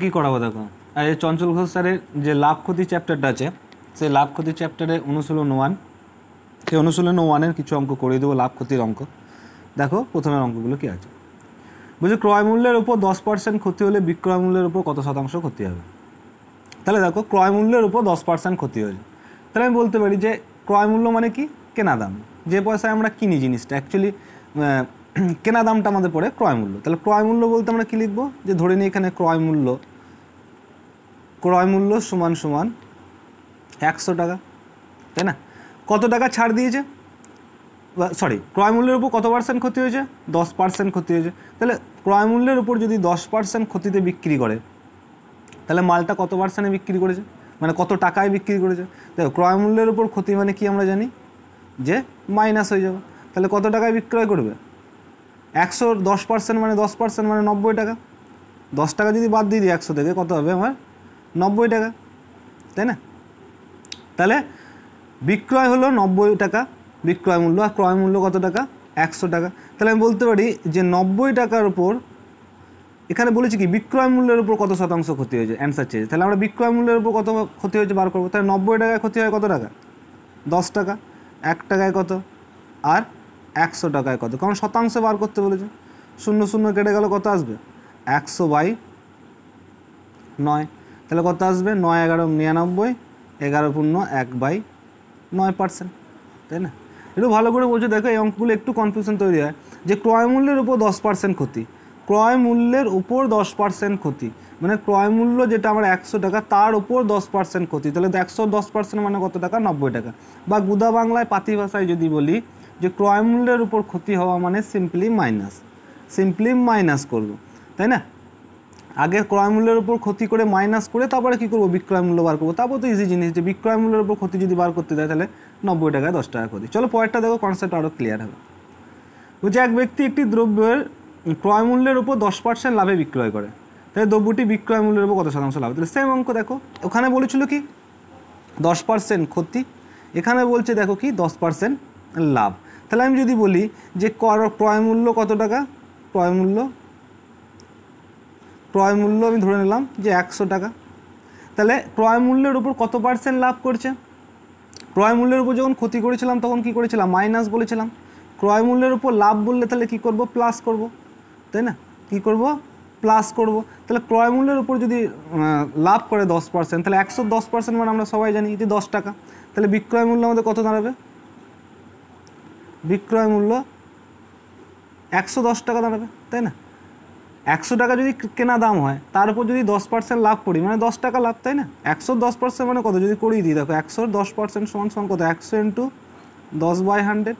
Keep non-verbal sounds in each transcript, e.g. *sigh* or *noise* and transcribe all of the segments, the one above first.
কী করাবো দেখো আর এই চঞ্চল ঘোষ স্যারের যে লাভ ক্ষতি চ্যাপ্টারটা আছে সেই লাভ ক্ষতি চ্যাপ্টারে অনুশীলন ওয়ান সেই অনুশীলন ওয়ানের কিছু অঙ্ক করে দেবো লাভ ক্ষতির অঙ্ক দেখো প্রথমের অঙ্কগুলো কী আছে বলছি ক্রয় মূল্যের উপর দশ পার্সেন্ট ক্ষতি হলে বিক্রয় মূল্যের উপর কত শতাংশ ক্ষতি হবে তাহলে দেখো ক্রয় মূল্যের উপর দশ পার্সেন্ট ক্ষতি হয়েছে তাহলে আমি বলতে পারি যে ক্রয় মূল্য মানে কি কেনা দাম যে পয়সায় আমরা কিনি জিনিসটা অ্যাকচুয়ালি *clears throat* কেনা দামটা আমাদের পড়ে ক্রয় মূল্য তাহলে ক্রয় মূল্য বলতে আমরা কী লিখবো যে ধরে নিই এখানে ক্রয় মূল্য ক্রয় মূল্য সমান সমান একশো টাকা তাই না কত টাকা ছাড় দিয়েছে সরি ক্রয় মূল্যের উপর কত পার্সেন্ট ক্ষতি হয়েছে দশ পার্সেন্ট ক্ষতি হয়েছে তাহলে ক্রয় মূল্যের উপর যদি দশ পার্সেন্ট ক্ষতিতে বিক্রি করে তাহলে মালটা কত পার্সেন্টে বিক্রি করেছে মানে কত টাকায় বিক্রি করেছে দেখো ক্রয় মূল্যের উপর ক্ষতি মানে কি আমরা জানি যে মাইনাস হয়ে যাবে তাহলে কত টাকায় বিক্রয় করবে একশো দশ পার্সেন্ট মানে দশ পার্সেন্ট মানে নব্বই টাকা দশ টাকা যদি বাদ দিয়ে দিই একশো থেকে কত হবে আমার নব্বই টাকা তাই না তাহলে বিক্রয় হলো নব্বই টাকা বিক্রয় মূল্য আর ক্রয় মূল্য কত টাকা একশো টাকা তাহলে আমি বলতে পারি যে নব্বই টাকার ওপর এখানে বলেছি কি বিক্রয় মূল্যের উপর কত শতাংশ ক্ষতি হয়েছে অ্যান্সার চেয়েছে তাহলে আমরা বিক্রয় মূল্যের উপর কত ক্ষতি হয়েছে বার করবো তাহলে নব্বই টাকায় ক্ষতি হয় কত টাকা দশ টাকা এক টাকায় কত আর একশো টাকায় কত কারণ শতাংশ বার করতে বলেছে শূন্য শূন্য কেটে গেলে কত আসবে একশো বাই নয় তাহলে কত আসবে নয় এগারো নিরানব্বই এগারো পূর্ণ এক বাই নয় পার্সেন্ট তাই না একটু ভালো করে বলছো দেখো এই অঙ্কগুলো একটু কনফিউশন তৈরি হয় যে ক্রয় মূল্যের উপর দশ পার্সেন্ট ক্ষতি ক্রয় মূল্যের উপর দশ পার্সেন্ট ক্ষতি মানে ক্রয় মূল্য যেটা আমার একশো টাকা তার উপর দশ পার্সেন্ট ক্ষতি তাহলে একশো দশ পার্সেন্ট মানে কত টাকা নব্বই টাকা বা গুদা বাংলায় পাতি ভাষায় যদি বলি যে ক্রয় মূল্যের উপর ক্ষতি হওয়া মানে সিম্পলি মাইনাস সিম্পলি মাইনাস করব তাই না আগে ক্রয় মূল্যের উপর ক্ষতি করে মাইনাস করে তারপরে কী করবো বিক্রয় মূল্য বার করবো তারপর তো ইজি জিনিস যে বিক্রয় মূল্যের উপর ক্ষতি যদি বার করতে দেয় তাহলে নব্বই টাকায় দশ টাকা ক্ষতি চলো পরেরটা দেখো কনসেপ্ট আরও ক্লিয়ার হবে বলছে এক ব্যক্তি একটি দ্রব্যের ক্রয় মূল্যের উপর দশ পার্সেন্ট লাভে বিক্রয় করে তাহলে দ্রব্যটি বিক্রয় মূল্যের উপর কত শতাংশ লাভ তাহলে সেম অঙ্ক দেখো ওখানে বলেছিল কি দশ পার্সেন্ট ক্ষতি এখানে বলছে দেখো কি দশ পার্সেন্ট লাভ তাহলে আমি যদি বলি যে কর ক্রয় মূল্য কত টাকা ক্রয় মূল্য ক্রয় মূল্য আমি ধরে নিলাম যে একশো টাকা তাহলে ক্রয় মূল্যের উপর কত পার্সেন্ট লাভ করছে ক্রয় মূল্যের উপর যখন ক্ষতি করেছিলাম তখন কি করেছিলাম মাইনাস বলেছিলাম ক্রয় মূল্যের উপর লাভ বললে তাহলে কি করব প্লাস করব তাই না কি করব প্লাস করব তাহলে ক্রয় মূল্যের উপর যদি লাভ করে দশ পার্সেন্ট তাহলে একশো দশ পার্সেন্ট মানে আমরা সবাই জানি যে দশ টাকা তাহলে বিক্রয় মূল্য আমাদের কত দাঁড়াবে বিক্রয় মূল্য একশো দশ টাকা দাঁড়াবে তাই না একশো টাকা যদি কেনা দাম হয় তার উপর যদি দশ পার্সেন্ট লাভ করি মানে দশ টাকা লাভ তাই না একশো দশ পার্সেন্ট মানে কত যদি করিয়ে দিই দেখো একশোর দশ পার্সেন্ট সমান সমান কত একশো ইন্টু দশ বাই হান্ড্রেড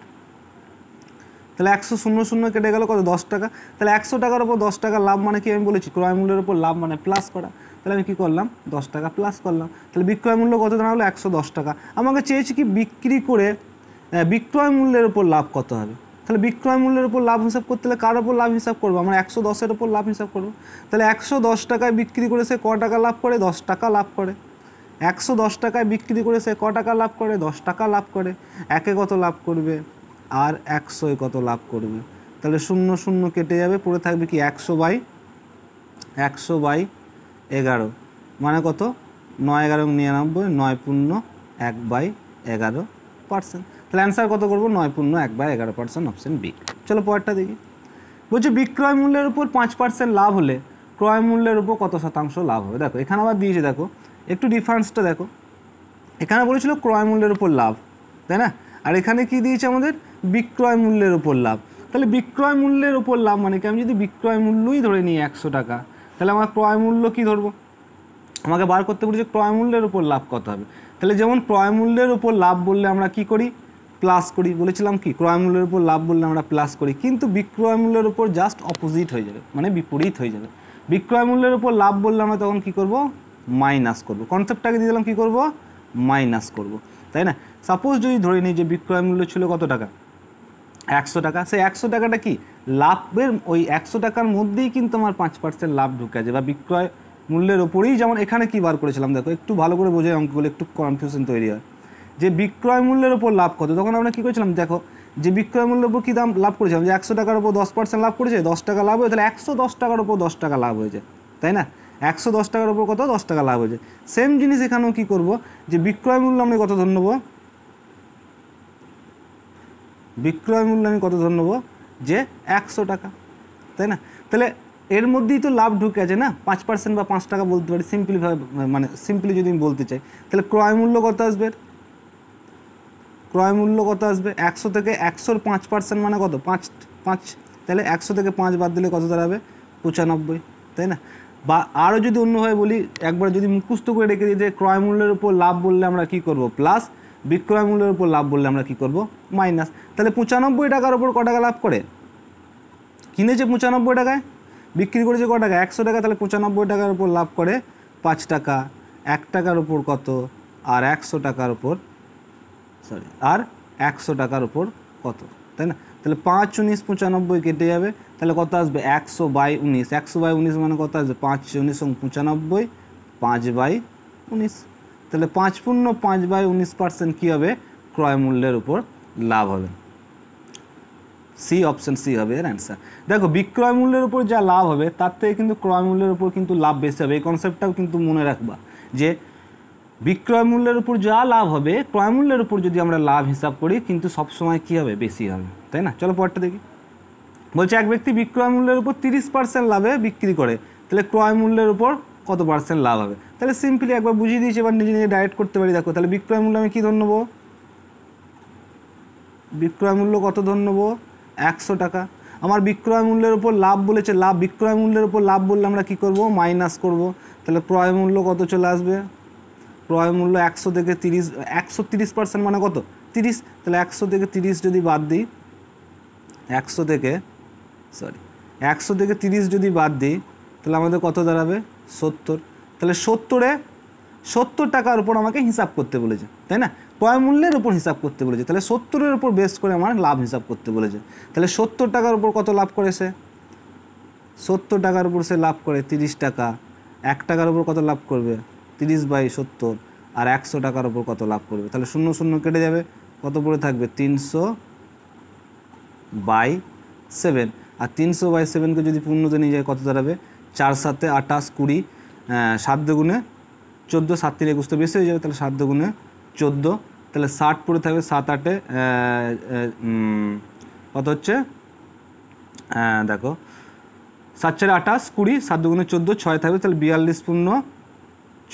তাহলে একশো শূন্য শূন্য কেটে গেলো কত দশ টাকা তাহলে একশো টাকার উপর দশ টাকা লাভ মানে কি আমি বলেছি ক্রয় মূল্যের উপর লাভ মানে প্লাস করা তাহলে আমি কী করলাম দশ টাকা প্লাস করলাম তাহলে বিক্রয় মূল্য কত দাঁড়ালো একশো দশ টাকা আমাকে চেয়েছি কি বিক্রি করে হ্যাঁ, বিক্রয় মূল্যের উপর লাভ কত হবে তাহলে বিক্রয় মূল্যের উপর লাভ হিসাব করতে হলে কার উপর লাভ হিসাব করবো আমরা একশো দশের উপর লাভ হিসাব করবো তাহলে একশো দশ টাকায় বিক্রি করে সে ক টাকা লাভ করে দশ টাকা লাভ করে একশো দশ টাকায় বিক্রি করে সে ক টাকা লাভ করে দশ টাকা লাভ করে একে কত লাভ করবে আর একশোয় কত লাভ করবে তাহলে শূন্য শূন্য কেটে যাবে পড়ে থাকবে কি একশো বাই একশো বাই এগারো মানে কত নয় এগারো নিরানব্বই নয় পূর্ণ এক বাই এগারো পার্সেন্ট তাহলে অ্যান্সার কত করবো নয় পূর্ণ এক বা এগারো পার্সেন্ট অপশান বি চলো পরেরটা দেখি বলছি বিক্রয় মূল্যের উপর পাঁচ পার্সেন্ট লাভ হলে ক্রয় মূল্যের উপর কত শতাংশ লাভ হবে দেখো এখানে আবার দিয়েছে দেখো একটু ডিফারেন্সটা দেখো এখানে বলেছিল ক্রয় মূল্যের উপর লাভ তাই না আর এখানে কি দিয়েছে আমাদের বিক্রয় মূল্যের উপর লাভ তাহলে বিক্রয় মূল্যের উপর লাভ মানে কি আমি যদি বিক্রয় মূল্যই ধরে নিই একশো টাকা তাহলে আমার ক্রয় মূল্য কী ধরবো আমাকে বার করতে বলেছে ক্রয় মূল্যের উপর লাভ কত হবে তাহলে যেমন ক্রয় মূল্যের উপর লাভ বললে আমরা কি করি প্লাস করি বলেছিলাম কি ক্রয় মূল্যের উপর লাভ বললে আমরা প্লাস করি কিন্তু বিক্রয় মূল্যের উপর জাস্ট অপোজিট হয়ে যাবে মানে বিপরীত হয়ে যাবে বিক্রয় মূল্যের উপর লাভ বললে আমরা তখন কি করব মাইনাস করব কনসেপ্টটাকে দিয়ে দিলাম কী করবো মাইনাস করব তাই না সাপোজ যদি ধরে নিই যে বিক্রয় মূল্য ছিল কত টাকা একশো টাকা সেই একশো টাকাটা কি লাভের ওই একশো টাকার মধ্যেই কিন্তু আমার পাঁচ পার্সেন্ট লাভ ঢুকে আছে বা বিক্রয় মূল্যের ওপরেই যেমন এখানে কি বার করেছিলাম দেখো একটু ভালো করে বোঝায় অঙ্কগুলো একটু কনফিউশন তৈরি হয় যে বিক্রয় মূল্যের ওপর লাভ কত তখন আমরা কী করেছিলাম দেখো যে বিক্রয় মূল্যের উপর কী দাম লাভ করেছিলাম যে একশো টাকার উপর দশ পার্সেন্ট লাভ করেছে দশ টাকা লাভ হয়েছে তাহলে একশো দশ টাকার উপর দশ টাকা লাভ হয়েছে তাই না একশো দশ টাকার উপর কত দশ টাকা লাভ হয়েছে সেম জিনিস এখানেও কী করব যে বিক্রয় মূল্য আমি কত ধরে নেবো বিক্রয় মূল্য আমি কত ধরে নেবো যে একশো টাকা তাই না তাহলে এর মধ্যেই তো লাভ ঢুকে আছে না পাঁচ পার্সেন্ট বা পাঁচ টাকা বলতে পারি সিম্পলিভাবে মানে সিম্পলি যদি আমি বলতে চাই তাহলে ক্রয় মূল্য কত আসবে ক্রয় মূল্য কত আসবে একশো থেকে একশোর পাঁচ পার্সেন্ট মানে কত পাঁচ পাঁচ তাহলে একশো থেকে পাঁচ বাদ দিলে কত দাঁড়াবে পঁচানব্বই তাই না বা আরও যদি অন্যভাবে বলি একবার যদি মুখস্থ করে রেখে দিই যে ক্রয় মূল্যের উপর লাভ বললে আমরা কি করব প্লাস বিক্রয় মূল্যের উপর লাভ বললে আমরা কি করব মাইনাস তাহলে পঁচানব্বই টাকার উপর ক টাকা লাভ করে কিনেছে পঁচানব্বই টাকায় বিক্রি করেছে ক টাকা একশো টাকা তাহলে পঁচানব্বই টাকার উপর লাভ করে পাঁচ টাকা এক টাকার উপর কত আর একশো টাকার উপর সরি আর একশো টাকার উপর কত তাই না তাহলে পাঁচ উনিশ পঁচানব্বই কেটে যাবে তাহলে কত আসবে একশো বাই উনিশ একশো বাই উনিশ মানে কত আসবে পাঁচ উনিশ পঁচানব্বই পাঁচ বাই উনিশ তাহলে পাঁচ পূর্ণ পাঁচ বাই উনিশ পার্সেন্ট কী হবে ক্রয় মূল্যের উপর লাভ হবে সি অপশন সি হবে এর অ্যান্সার দেখো বিক্রয় মূল্যের উপর যা লাভ হবে তার থেকে কিন্তু ক্রয় মূল্যের উপর কিন্তু লাভ বেশি হবে এই কনসেপ্টটাও কিন্তু মনে রাখবা যে বিক্রয় মূল্যের উপর যা লাভ হবে ক্রয় মূল্যের উপর যদি আমরা লাভ হিসাব করি কিন্তু সবসময় কী হবে বেশি হবে তাই না চলো পরটা দেখি বলছে এক ব্যক্তি বিক্রয় মূল্যের উপর তিরিশ পার্সেন্ট লাভে বিক্রি করে তাহলে ক্রয় মূল্যের উপর কত পার্সেন্ট লাভ হবে তাহলে সিম্পলি একবার বুঝিয়ে দিয়েছি এবার নিজে নিজে ডাইরেক্ট করতে পারি দেখো তাহলে বিক্রয় মূল্য আমি কী ধরব বিক্রয় মূল্য কত ধরব নেবো একশো টাকা আমার বিক্রয় মূল্যের উপর লাভ বলেছে লাভ বিক্রয় মূল্যের উপর লাভ বললে আমরা কী করব মাইনাস করব তাহলে ক্রয় মূল্য কত চলে আসবে ক্রয় মূল্য একশো থেকে তিরিশ একশো তিরিশ পার্সেন্ট মানে কত তিরিশ তাহলে একশো থেকে তিরিশ যদি বাদ দিই একশো থেকে সরি একশো থেকে তিরিশ যদি বাদ দিই তাহলে আমাদের কত দাঁড়াবে সত্তর তাহলে সত্তরে সত্তর টাকার উপর আমাকে হিসাব করতে বলেছে তাই না ক্রয় মূল্যের উপর হিসাব করতে বলেছে তাহলে সত্তরের উপর বেস করে আমার লাভ হিসাব করতে বলেছে তাহলে সত্তর টাকার উপর কত লাভ করেছে সত্তর টাকার উপর সে লাভ করে তিরিশ টাকা এক টাকার উপর কত লাভ করবে তিরিশ বাই সত্তর আর একশো টাকার ওপর কত লাভ করবে তাহলে শূন্য শূন্য কেটে যাবে কত পড়ে থাকবে তিনশো বাই সেভেন আর তিনশো বাই সেভেনকে যদি পূর্ণতে নিয়ে যায় কত দাঁড়াবে চার সাতে আঠাশ কুড়ি সাত গুণে চোদ্দো সাত তিন একুশ তো বেশি হয়ে যাবে তাহলে সাত গুণে চোদ্দো তাহলে ষাট পড়ে থাকবে সাত আটে কত হচ্ছে দেখো সাত চারে আঠাশ কুড়ি সাত দুগুণে চোদ্দো ছয় থাকবে তাহলে বিয়াল্লিশ পূর্ণ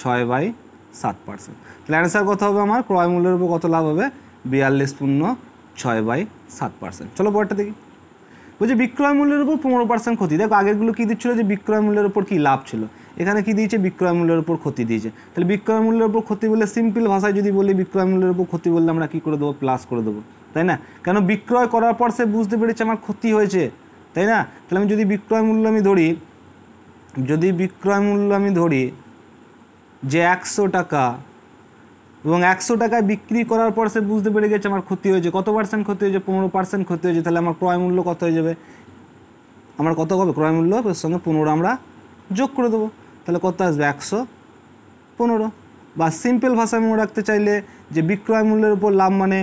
ছয় বাই সাত পার্সেন্ট তাহলে অ্যান্সার কত হবে আমার ক্রয় মূল্যের উপর কত লাভ হবে বিয়াল্লিশ পূর্ণ ছয় বাই সাত পার্সেন্ট চলো পরেরটা দেখি বলছে বিক্রয় মূল্যের উপর পনেরো পার্সেন্ট ক্ষতি দেখো আগেরগুলো কী দিচ্ছিলো যে বিক্রয় মূল্যের উপর কী লাভ ছিল এখানে কী দিয়েছে বিক্রয় মূল্যের উপর ক্ষতি দিয়েছে তাহলে বিক্রয় মূল্যের উপর ক্ষতি বলে সিম্পল ভাষায় যদি বলি বিক্রয় মূল্যের উপর ক্ষতি বললে আমরা কী করে দেবো প্লাস করে দেবো তাই না কেন বিক্রয় করার পর সে বুঝতে পেরেছে আমার ক্ষতি হয়েছে তাই না তাহলে আমি যদি বিক্রয় মূল্য আমি ধরি যদি বিক্রয় মূল্য আমি ধরি যে একশো টাকা এবং একশো টাকায় বিক্রি করার পর সে বুঝতে পেরে গেছে আমার ক্ষতি হয়েছে কত পার্সেন্ট ক্ষতি হয়েছে পনেরো পার্সেন্ট ক্ষতি হয়েছে তাহলে আমার ক্রয় মূল্য কত হয়ে যাবে আমার কত হবে ক্রয় মূল্য ওর সঙ্গে পনেরো আমরা যোগ করে দেবো তাহলে কত আসবে একশো পনেরো বা সিম্পল ভাষায় মনে রাখতে চাইলে যে বিক্রয় মূল্যের উপর লাভ মানে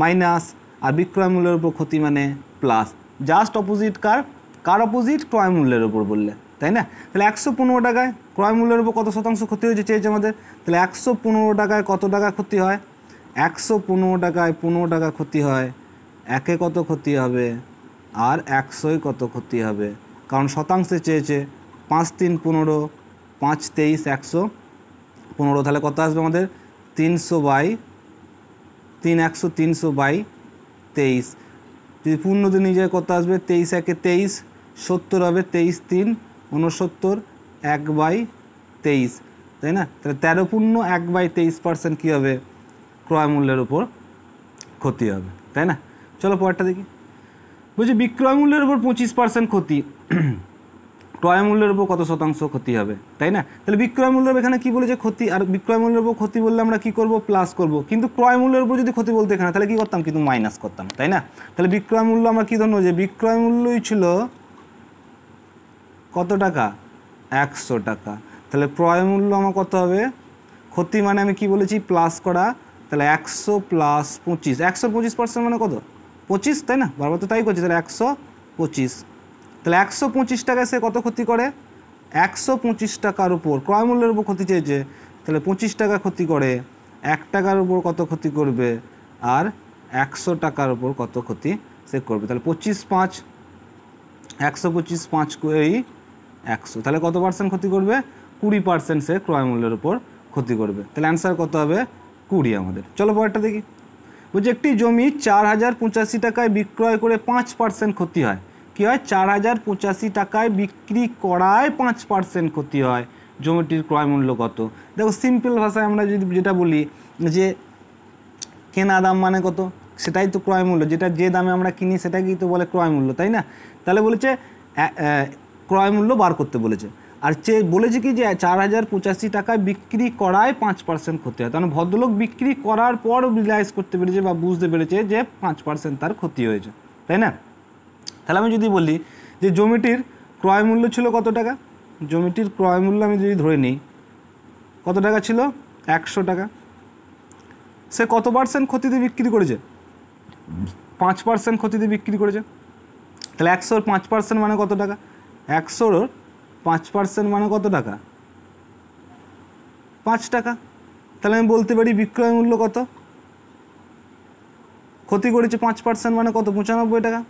মাইনাস আর বিক্রয় মূল্যের উপর ক্ষতি মানে প্লাস জাস্ট অপোজিট কার কার অপোজিট ক্রয় মূল্যের উপর বললে তাই না তাহলে একশো পনেরো টাকায় ক্রয় মূল্যের উপর কত শতাংশ ক্ষতি হয়েছে চেয়েছে আমাদের তাহলে একশো পনেরো টাকায় কত টাকা ক্ষতি হয় একশো পনেরো টাকায় পনেরো টাকা ক্ষতি হয় একে কত ক্ষতি হবে আর একশোই কত ক্ষতি হবে কারণ শতাংশে চেয়েছে পাঁচ তিন পনেরো পাঁচ তেইশ একশো পনেরো তাহলে কত আসবে আমাদের তিনশো বাই তিন একশো তিনশো বাই তেইশ যদি পূর্ণতে নিয়ে যায় কত আসবে তেইশ একে তেইশ সত্তর হবে তেইশ তিন ঊনসত্তর এক বাই তেইশ তাই না তাহলে তেরো পূর্ণ এক বাই তেইশ পার্সেন্ট কী হবে ক্রয়মূল্যের মূল্যের উপর ক্ষতি হবে তাই না চলো পরেরটা দেখি বলছি বিক্রয়মূল্যের মূল্যের উপর পঁচিশ পার্সেন্ট ক্ষতি ক্রয়মূল্যের মূল্যের উপর কত শতাংশ ক্ষতি হবে তাই না তাহলে বিক্রয় এখানে কী বলেছে ক্ষতি আর বিক্রয়মূল্যের মূল্যের উপর ক্ষতি বললে আমরা কী করবো প্লাস করব কিন্তু ক্রয়মূল্যের মূল্যের উপর যদি ক্ষতি বলতে এখানে তাহলে কী করতাম কিন্তু মাইনাস করতাম তাই না তাহলে বিক্রয়মূল্য আমরা কী ধরবো যে বিক্রয়মূল্যই ছিল কত টাকা একশো টাকা তাহলে ক্রয়মূল্য আমার কত হবে ক্ষতি মানে আমি কি বলেছি প্লাস করা তাহলে একশো প্লাস পঁচিশ একশো পঁচিশ পার্সেন্ট মানে কত পঁচিশ তাই না বারবার তো তাই করছে তাহলে একশো পঁচিশ তাহলে একশো পঁচিশ টাকায় সে কত ক্ষতি করে একশো পঁচিশ টাকার উপর ক্রয়মূল্যের মূল্যের উপর ক্ষতি চেয়েছে তাহলে পঁচিশ টাকা ক্ষতি করে এক টাকার উপর কত ক্ষতি করবে আর একশো টাকার উপর কত ক্ষতি সে করবে তাহলে পঁচিশ পাঁচ একশো পঁচিশ পাঁচ করেই একশো তাহলে কত পার্সেন্ট ক্ষতি করবে কুড়ি পার্সেন্ট সে ক্রয় মূল্যের উপর ক্ষতি করবে তাহলে অ্যান্সার কত হবে কুড়ি আমাদের চলো পরেরটা দেখি বলছি একটি জমি চার হাজার পঁচাশি টাকায় বিক্রয় করে পাঁচ পার্সেন্ট ক্ষতি হয় কী হয় চার হাজার পঁচাশি টাকায় বিক্রি করায় পাঁচ পার্সেন্ট ক্ষতি হয় জমিটির ক্রয় মূল্য কত দেখো সিম্পল ভাষায় আমরা যদি যেটা বলি যে কেনা দাম মানে কত সেটাই তো ক্রয় মূল্য যেটা যে দামে আমরা কিনি সেটাকেই তো বলে ক্রয় মূল্য তাই না তাহলে বলেছে ক্রয় মূল্য বার করতে বলেছে আর চে বলেছে কি যে চার হাজার পঁচাশি টাকায় বিক্রি করায় পাঁচ পার্সেন্ট ক্ষতি হয় কারণ ভদ্রলোক বিক্রি করার পর রিলাইজ করতে পেরেছে বা বুঝতে পেরেছে যে পাঁচ পার্সেন্ট তার ক্ষতি হয়েছে তাই না তাহলে আমি যদি বলি যে জমিটির ক্রয় মূল্য ছিল কত টাকা জমিটির ক্রয় মূল্য আমি যদি ধরে নিই কত টাকা ছিল একশো টাকা সে কত পার্সেন্ট ক্ষতিতে বিক্রি করেছে পাঁচ পার্সেন্ট ক্ষতিতে বিক্রি করেছে তাহলে একশোর পাঁচ পার্সেন্ট মানে কত টাকা একশোর পাঁচ পার্সেন্ট মানে কত টাকা পাঁচ টাকা তাহলে আমি বলতে পারি বিক্রয় মূল্য কত ক্ষতি করেছে পাঁচ পার্সেন্ট মানে কত পঁচানব্বই টাকা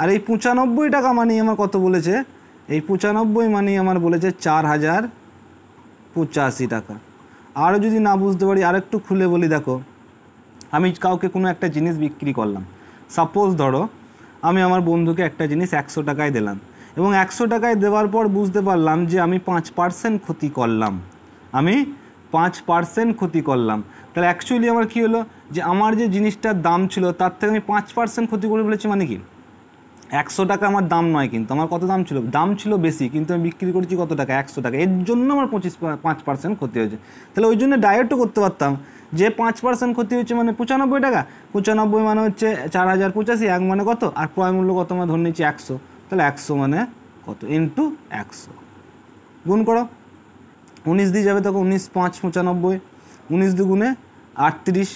আর এই পঁচানব্বই টাকা মানেই আমার কত বলেছে এই পঁচানব্বই মানেই আমার বলেছে চার হাজার পঁচাশি টাকা আরও যদি না বুঝতে পারি আরেকটু খুলে বলি দেখো আমি কাউকে কোনো একটা জিনিস বিক্রি করলাম সাপোজ ধরো আমি আমার বন্ধুকে একটা জিনিস একশো টাকায় দিলাম এবং একশো টাকায় দেওয়ার পর বুঝতে পারলাম যে আমি পাঁচ পার্সেন্ট ক্ষতি করলাম আমি পাঁচ পার্সেন্ট ক্ষতি করলাম তাহলে অ্যাকচুয়ালি আমার কী হলো যে আমার যে জিনিসটার দাম ছিল তার থেকে আমি পাঁচ পার্সেন্ট ক্ষতি করে ফেলেছি মানে কি একশো টাকা আমার দাম নয় কিন্তু আমার কত দাম ছিল দাম ছিল বেশি কিন্তু আমি বিক্রি করেছি কত টাকা একশো টাকা এর জন্য আমার পঁচিশ পাঁচ পার্সেন্ট ক্ষতি হয়েছে তাহলে ওই জন্য ডায়েটও করতে পারতাম যে পাঁচ পার্সেন্ট ক্ষতি হচ্ছে মানে পঁচানব্বই টাকা পঁচানব্বই মানে হচ্ছে চার হাজার পঁচাশি এক মানে কত আর ক্রয় মূল্য কত মানে ধরে নিচ্ছি একশো তাহলে একশো মানে কত ইন্টু একশো গুণ করো উনিশ দিয়ে যাবে তখন উনিশ পাঁচ পঁচানব্বই উনিশ দুগুণে আটত্রিশ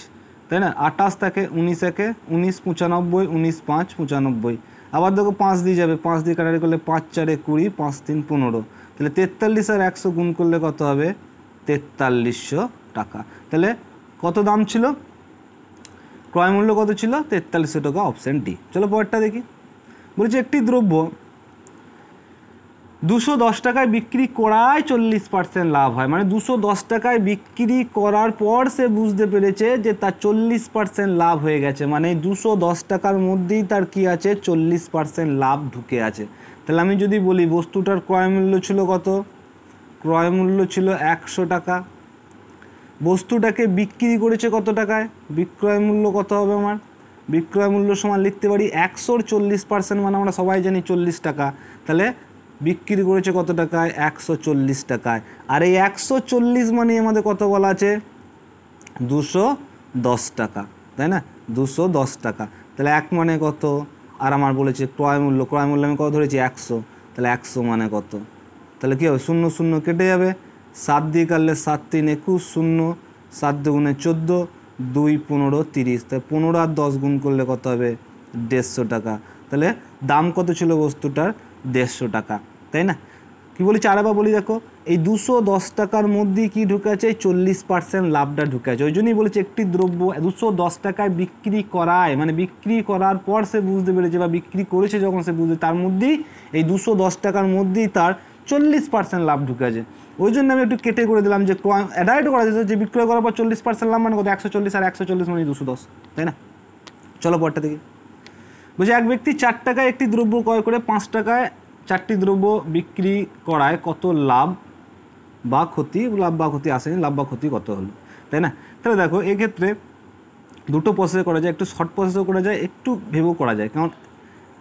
তাই না আটাশ থাকে উনিশ একে উনিশ পঁচানব্বই উনিশ পাঁচ পঁচানব্বই আবার দেখো পাঁচ দিয়ে যাবে পাঁচ দিয়ে কাটারি করলে পাঁচ চারে কুড়ি পাঁচ তিন পনেরো তাহলে তেতাল্লিশ আর একশো গুণ করলে কত হবে তেতাল্লিশশো টাকা তাহলে কত দাম ছিল ক্রয় মূল্য কত ছিল তেতাল্লিশশো টাকা অপশান ডি চলো পরেরটা দেখি বলেছে একটি দ্রব্য দুশো দশ টাকায় বিক্রি করায় চল্লিশ পার্সেন্ট লাভ হয় মানে দুশো দশ টাকায় বিক্রি করার পর সে বুঝতে পেরেছে যে তার চল্লিশ পার্সেন্ট লাভ হয়ে গেছে মানে দুশো দশ টাকার মধ্যেই তার কি আছে চল্লিশ পার্সেন্ট লাভ ঢুকে আছে তাহলে আমি যদি বলি বস্তুটার ক্রয় মূল্য ছিল কত ক্রয় মূল্য ছিল একশো টাকা বস্তুটাকে বিক্রি করেছে কত টাকায় বিক্রয় মূল্য কত হবে আমার বিক্রয় মূল্য সমান লিখতে পারি একশোর চল্লিশ পার্সেন্ট মানে আমরা সবাই জানি চল্লিশ টাকা তাহলে বিক্রি করেছে কত টাকায় একশো চল্লিশ টাকায় আর এই একশো চল্লিশ মানে আমাদের কত বলা আছে দুশো দশ টাকা তাই না দুশো দশ টাকা তাহলে এক মানে কত আর আমার বলেছে ক্রয় মূল্য ক্রয় মূল্য আমি কত ধরেছি একশো তাহলে একশো মানে কত তাহলে কী হবে শূন্য শূন্য কেটে যাবে সাত দিয়ে কাটলে সাত তিন একুশ শূন্য সাত দুগুণে চোদ্দো দুই পনেরো তিরিশ তাহলে পনেরো আর দশ গুণ করলে কত হবে দেড়শো টাকা তাহলে দাম কত ছিল বস্তুটার দেড়শো টাকা তাই না কি বলি বা বলি দেখো এই দুশো দশ টাকার মধ্যেই কী ঢুকে আছে চল্লিশ পার্সেন্ট লাভটা ঢুকে আছে ওই জন্যই বলেছে একটি দ্রব্য দুশো দশ টাকায় বিক্রি করায় মানে বিক্রি করার পর সে বুঝতে পেরেছে বা বিক্রি করেছে যখন সে বুঝতে তার মধ্যেই এই দুশো দশ টাকার মধ্যেই তার চল্লিশ পার্সেন্ট লাভ ঢুকে আছে ওই জন্য আমি একটু কেটে করে দিলাম যে অ্যাডাইট করা যেত যে বিক্রয় করার পর চল্লিশ পার্সেন্ট লাভ মানে কত একশো চল্লিশ আর একশো চল্লিশ মানে দুশো দশ তাই না চলো পরটা থেকে বলছি এক ব্যক্তি চার টাকায় একটি দ্রব্য ক্রয় করে পাঁচ টাকায় চারটি দ্রব্য বিক্রি করায় কত লাভ বা ক্ষতি লাভ বা ক্ষতি আসেনি লাভ বা ক্ষতি কত হলো তাই না তাহলে দেখো এক্ষেত্রে দুটো প্রসেসে করা যায় একটু শর্ট প্রসেসও করা যায় একটু ভেবেও করা যায় কারণ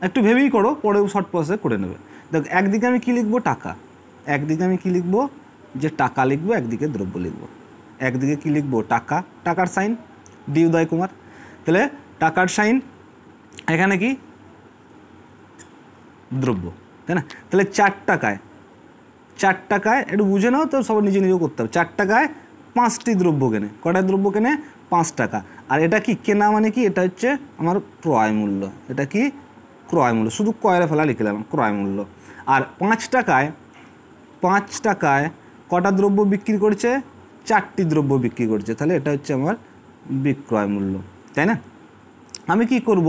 একটু ভেবেই করো পরেও শর্ট প্রসেসে করে নেবে দেখ একদিকে আমি কী লিখবো টাকা একদিকে আমি কী লিখবো যে টাকা লিখবো একদিকে দ্রব্য লিখবো একদিকে কী লিখবো টাকা টাকার সাইন ডি উদয় কুমার তাহলে টাকার সাইন এখানে কি দ্রব্য তাই না তাহলে চার টাকায় চার টাকায় একটু বুঝে নাও তো সবাই নিজে নিজেও করতে হবে চার টাকায় পাঁচটি দ্রব্য কেনে কটা দ্রব্য কেনে পাঁচ টাকা আর এটা কি কেনা মানে কি এটা হচ্ছে আমার ক্রয় মূল্য এটা কি ক্রয় মূল্য শুধু কয়রা ফেলা লিখে দিলাম ক্রয় মূল্য আর পাঁচ টাকায় পাঁচ টাকায় কটা দ্রব্য বিক্রি করছে চারটি দ্রব্য বিক্রি করছে তাহলে এটা হচ্ছে আমার বিক্রয় মূল্য তাই না আমি কি করব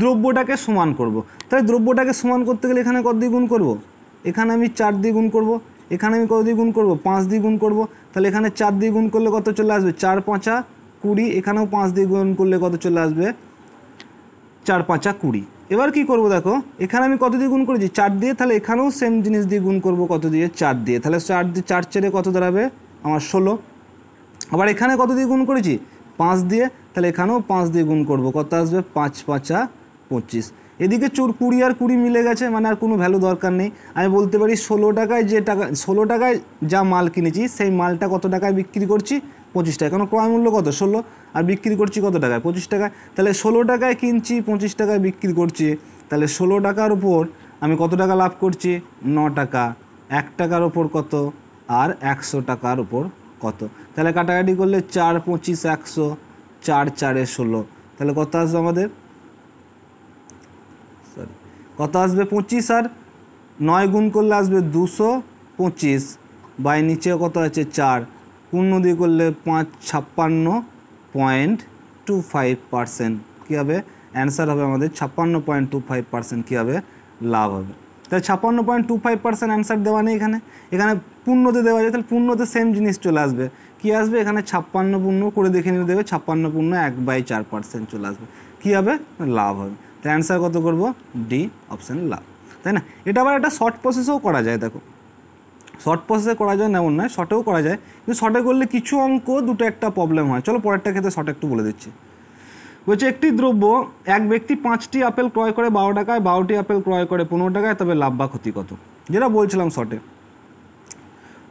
দ্রব্যটাকে সমান করব। তাহলে দ্রব্যটাকে সমান করতে গেলে এখানে কত দিয়ে গুণ করব। এখানে আমি চার দিয়ে গুণ করব। এখানে আমি কত দিয়ে গুণ করব পাঁচ দিয়ে গুণ করব তাহলে এখানে চার দিয়ে গুণ করলে কত চলে আসবে চার পাঁচা কুড়ি এখানেও পাঁচ দিয়ে গুণ করলে কত চলে আসবে চার পাঁচা কুড়ি এবার কি করব দেখো এখানে আমি কত দিয়ে গুণ করেছি চার দিয়ে তাহলে এখানেও সেম জিনিস দিয়ে গুণ করব কত দিয়ে চার দিয়ে তাহলে চার দিয়ে চার চারে কত দাঁড়াবে আমার ষোলো আবার এখানে কত দিয়ে গুণ করেছি পাঁচ দিয়ে তাহলে এখানেও পাঁচ দিয়ে গুণ করব কত আসবে পাঁচ পাঁচা পঁচিশ এদিকে চোর কুড়ি আর কুড়ি মিলে গেছে মানে আর কোনো ভ্যালু দরকার নেই আমি বলতে পারি ষোলো টাকায় যে টাকা ষোলো টাকায় যা মাল কিনেছি সেই মালটা কত টাকায় বিক্রি করছি পঁচিশ টাকা কারণ ক্রয় মূল্য কত ষোলো আর বিক্রি করছি কত টাকায় পঁচিশ টাকায় তাহলে ষোলো টাকায় কিনছি পঁচিশ টাকায় বিক্রি করছি তাহলে ষোলো টাকার উপর আমি কত টাকা লাভ করছি ন টাকা এক টাকার ওপর কত আর একশো টাকার ওপর কত তাহলে কাটাকাটি করলে চার পঁচিশ একশো চার চারে ষোলো তাহলে কত আসবে আমাদের সরি কত আসবে পঁচিশ আর নয় গুণ করলে আসবে দুশো পঁচিশ বাই নিচে কত আছে চার পূর্ণ দিয়ে করলে পাঁচ ছাপ্পান্ন পয়েন্ট টু ফাইভ পারসেন্ট কী হবে অ্যান্সার হবে আমাদের ছাপ্পান্ন পয়েন্ট টু ফাইভ পারসেন্ট কী হবে লাভ হবে তাহলে ছাপ্পান্ন point two five percent answer দেওয়া নেই এখানে এখানে পূর্ণতে দেওয়া যায় তাহলে পূর্ণতে সেম জিনিস চলে আসবে কি আসবে এখানে ছাপ্পান্ন পূর্ণ করে দেখে নিয়ে দেবে ছাপ্পান্ন পূর্ণ এক বাই চার পার্সেন্ট চলে আসবে কী হবে লাভ হবে তাহলে অ্যান্সার কত করবো ডি অপশান লাভ তাই না এটা আবার একটা শর্ট প্রসেসও করা যায় দেখো শর্ট প্রসেসে করা যায় না এমন নয় শর্টেও করা যায় কিন্তু শর্টে করলে কিছু অঙ্ক দুটো একটা প্রবলেম হয় চলো পরেরটা ক্ষেত্রে শর্ট একটু বলে দিচ্ছি বলছে একটি দ্রব্য এক ব্যক্তি পাঁচটি আপেল ক্রয় করে বারো টাকায় বারোটি আপেল ক্রয় করে পনেরো টাকায় তবে লাভ বা ক্ষতি কত যেটা বলছিলাম শর্টে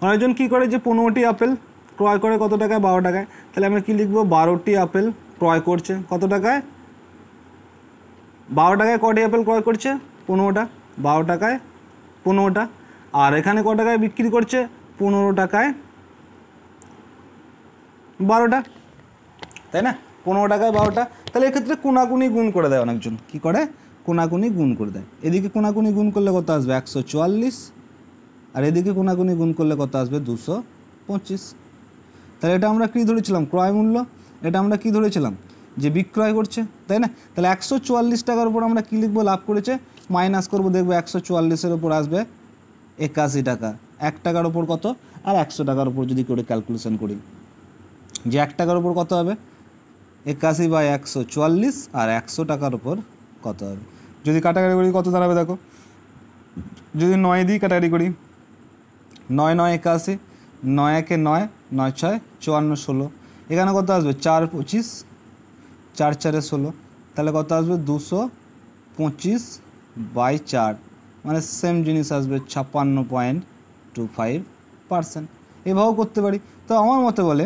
অনেকজন কী করে যে পনেরোটি আপেল ক্রয় করে কত টাকায় বারো টাকায় তাহলে আমরা কী লিখবো বারোটি আপেল ক্রয় করছে কত টাকায় বারো টাকায় কটি আপেল ক্রয় করছে পনেরোটা বারো টাকায় পনেরোটা আর এখানে ক টাকায় বিক্রি করছে পনেরো টাকায় বারোটা তাই না পনেরো টাকায় বারোটা তাহলে এক্ষেত্রে কোনাকুনি গুণ করে দেয় অনেকজন কি করে কোনাকুনি গুণ করে দেয় এদিকে কোনাকুনি গুণ করলে কত আসবে একশো চুয়াল্লিশ আর এদিকে কোনাকুনি গুণ করলে কত আসবে দুশো পঁচিশ তাহলে এটা আমরা কী ধরেছিলাম ক্রয় মূল্য এটা আমরা কী ধরেছিলাম যে বিক্রয় করছে তাই না তাহলে একশো চুয়াল্লিশ টাকার উপর আমরা কী লিখবো লাভ করেছে মাইনাস করবো দেখবো একশো চুয়াল্লিশের উপর আসবে একাশি টাকা এক টাকার ওপর কত আর একশো টাকার ওপর যদি করে ক্যালকুলেশন করি যে এক টাকার ওপর কত হবে একাশি বাই একশো চুয়াল্লিশ আর একশো টাকার ওপর কত হবে যদি কাটাকাটি করি কত দাঁড়াবে দেখো যদি নয় দিই কাটাকাটি করি নয় নয় একাশি নয় একে নয় নয় ছয় চুয়ান্ন ষোলো এখানে কত আসবে চার পঁচিশ চার চারে ষোলো তাহলে কত আসবে দুশো পঁচিশ বাই চার মানে সেম জিনিস আসবে ছাপ্পান্ন পয়েন্ট টু ফাইভ পারসেন্ট এভাবেও করতে পারি তো আমার মতে বলে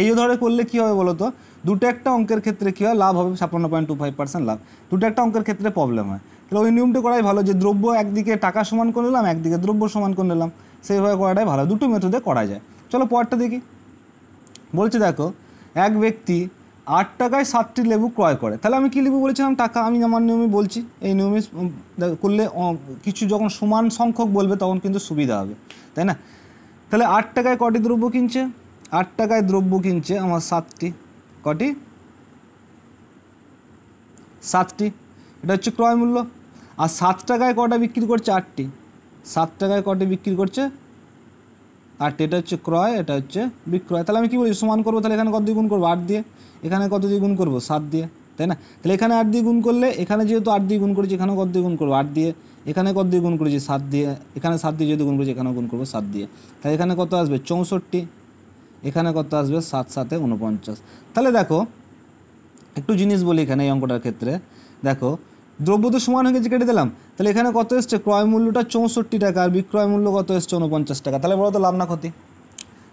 এই ধরে করলে কী হবে বলো তো দুটো একটা অঙ্কের ক্ষেত্রে কী হয় লাভ হবে ছাপ্পান্ন পয়েন্ট টু ফাইভ পার্সেন্ট লাভ দুটো একটা অঙ্কের ক্ষেত্রে প্রবলেম হয় তাহলে ওই নিয়মটা করাই ভালো যে দ্রব্য একদিকে টাকা সমান করে নিলাম একদিকে দ্রব্য সমান করে নিলাম সেইভাবে করাটাই ভালো দুটো মেথডে করা যায় চলো পরটা দেখি বলছে দেখো এক ব্যক্তি আট টাকায় সাতটি লেবু ক্রয় করে তাহলে আমি কী লেবু বলেছিলাম টাকা আমি আমার নিয়মে বলছি এই নিয়মে করলে কিছু যখন সমান সংখ্যক বলবে তখন কিন্তু সুবিধা হবে তাই না তাহলে আট টাকায় কটি দ্রব্য কিনছে আট টাকায় দ্রব্য কিনছে আমার সাতটি কটি সাতটি এটা হচ্ছে ক্রয় মূল্য আর সাত টাকায় কটা বিক্রি করছে আটটি সাত টাকায় কটি বিক্রি করছে আর এটা হচ্ছে ক্রয় এটা হচ্ছে বিক্রয় তাহলে আমি কী বলি সমান করবো তাহলে এখানে কত দিয়ে গুণ করবো আট দিয়ে এখানে কত দিয়ে গুণ করবো সাত দিয়ে তাই না তাহলে এখানে আট দিয়ে গুণ করলে এখানে যেহেতু আট দিয়ে গুণ করেছি এখানেও কত দিয়ে গুণ করবো আট দিয়ে এখানে কত দিয়ে গুণ করেছি সাত দিয়ে এখানে সাত দিয়ে যেহেতু গুণ করেছি এখানেও গুণ করবো সাত দিয়ে তাহলে এখানে কত আসবে চৌষট্টি এখানে কত আসবে সাত সাতে উনপঞ্চাশ তাহলে দেখো একটু জিনিস বলি এখানে এই অঙ্কটার ক্ষেত্রে দেখো দ্রব্য তো সমান হয়ে গেছে কেটে দিলাম তাহলে এখানে কত এসছে ক্রয় মূল্যটা চৌষট্টি টাকা আর বিক্রয় মূল্য কত এসছে উনপঞ্চাশ টাকা তাহলে বলো তো লাভ না ক্ষতি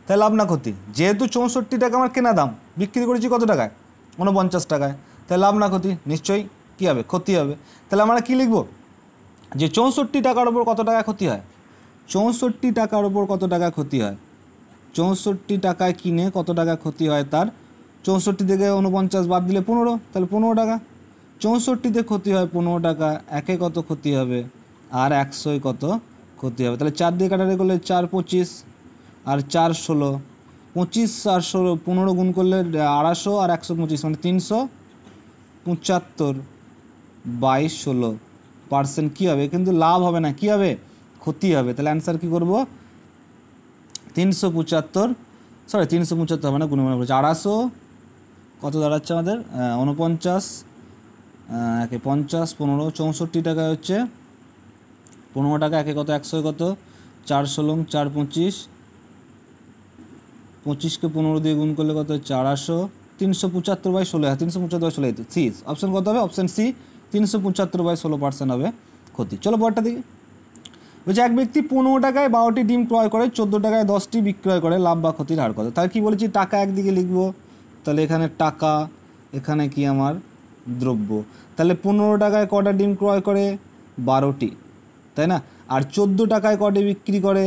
তাহলে লাভ না ক্ষতি যেহেতু চৌষট্টি টাকা আমার কেনা দাম বিক্রি করেছি কত টাকায় উনপঞ্চাশ টাকায় তাহলে লাভ না ক্ষতি নিশ্চয়ই কী হবে ক্ষতি হবে তাহলে আমরা কী লিখব যে চৌষট্টি টাকার ওপর কত টাকা ক্ষতি হয় চৌষট্টি টাকার ওপর কত টাকা ক্ষতি হয় চৌষট্টি টাকায় কিনে কত টাকা ক্ষতি হয় তার চৌষট্টি থেকে উনপঞ্চাশ বাদ দিলে পনেরো তাহলে পনেরো টাকা চৌষট্টিতে ক্ষতি হয় পনেরো টাকা একে কত ক্ষতি হবে আর একশোয় কত ক্ষতি হবে তাহলে চার দিয়ে কাটারে করলে চার পঁচিশ আর চার ষোলো পঁচিশ আর ষোলো পনেরো গুণ করলে আড়াইশো আর একশো পঁচিশ মানে তিনশো পঁচাত্তর বাইশ ষোলো পার্সেন্ট কী হবে কিন্তু লাভ হবে না কী হবে ক্ষতি হবে তাহলে অ্যান্সার কী করবো তিনশো পঁচাত্তর সরি তিনশো পঁচাত্তর হবে মানে না গুণমান পড়েছে আড়াইশো কত দাঁড়াচ্ছে আমাদের উনপঞ্চাশ একে পঞ্চাশ পনেরো চৌষট্টি টাকায় হচ্ছে পনেরো টাকা একে কত একশো কত চার ষোলো চার পঁচিশ পঁচিশকে পনেরো দিয়ে গুণ করলে কত চার আশো তিনশো পঁচাত্তর বাই ষোলো হ্যাঁ তিনশো পঁচাত্তর বাই ষোলো সি অপশান কত হবে অপশান সি তিনশো পঁচাত্তর বাই ষোলো পার্সেন্ট হবে ক্ষতি চলো পরটা দিকে বলছি এক ব্যক্তি পনেরো টাকায় বারোটি ডিম ক্রয় করে চোদ্দো টাকায় দশটি বিক্রয় করে লাভ বা ক্ষতির হার কত তাহলে কী বলেছি টাকা একদিকে লিখবো তাহলে এখানে টাকা এখানে কি আমার দ্রব্য তাহলে পনেরো টাকায় কটা ডিম ক্রয় করে বারোটি তাই না আর চোদ্দো টাকায় কটি বিক্রি করে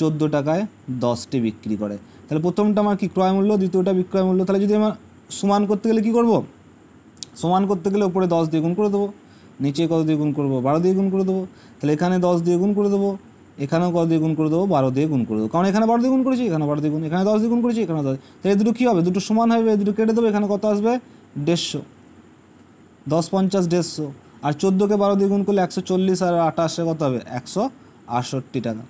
চোদ্দো টাকায় দশটি বিক্রি করে তাহলে প্রথমটা আমার কি ক্রয় মূল্য দ্বিতীয়টা বিক্রয় মূল্য তাহলে যদি আমার সমান করতে গেলে কি করব সমান করতে গেলে ওপরে দশ দিয়ে গুণ করে দেবো নিচে কত দিয়ে গুণ করবো বারো দিয়ে গুণ করে দেবো তাহলে এখানে দশ দিয়ে গুণ করে দেবো এখানেও কত দিয়ে গুণ করে দেবো বারো দিয়ে গুণ করে দেবো কারণ এখানে বারো দিয়ে গুণ করেছি এখানে বারো দিয়ে গুণ এখানে দশ দিয়ে গুণ করেছি এখানে দশ তাহলে দুটো কী হবে দুটো সমান হবে দুটো কেটে দেবো এখানে কত আসবে দেড়শো দশ পঞ্চাশ দেড়শো আর চোদ্দোকে বারো দিয়ে গুণ করলে একশো চল্লিশ আর আঠাশে কত হবে একশো আটষট্টি টাকা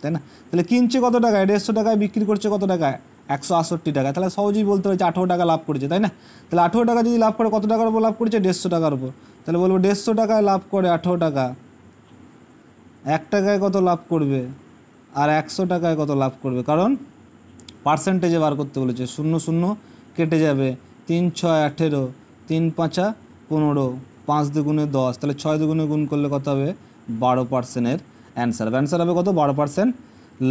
তাই না তাহলে কিনছে কত টাকায় দেড়শো টাকায় বিক্রি করছে কত টাকায় একশো আটষট্টি টাকা তাহলে সহজেই বলতে হয় যে আঠেরো টাকা লাভ করেছে তাই না তাহলে আঠেরো টাকা যদি লাভ করে কত টাকার উপর লাভ করেছে দেড়শো টাকার উপর তাহলে বলবো দেড়শো টাকায় লাভ করে আঠেরো টাকা এক টাকায় কত লাভ করবে আর একশো টাকায় কত লাভ করবে কারণ পার্সেন্টেজে বার করতে বলেছে শূন্য শূন্য কেটে যাবে তিন ছয় আঠেরো তিন পাঁচা পনেরো পাঁচ দুগুণে দশ তাহলে ছয় দুগুণে গুণ করলে কত হবে বারো পার্সেন্টের অ্যান্সার অ্যান্সার হবে কত বারো পার্সেন্ট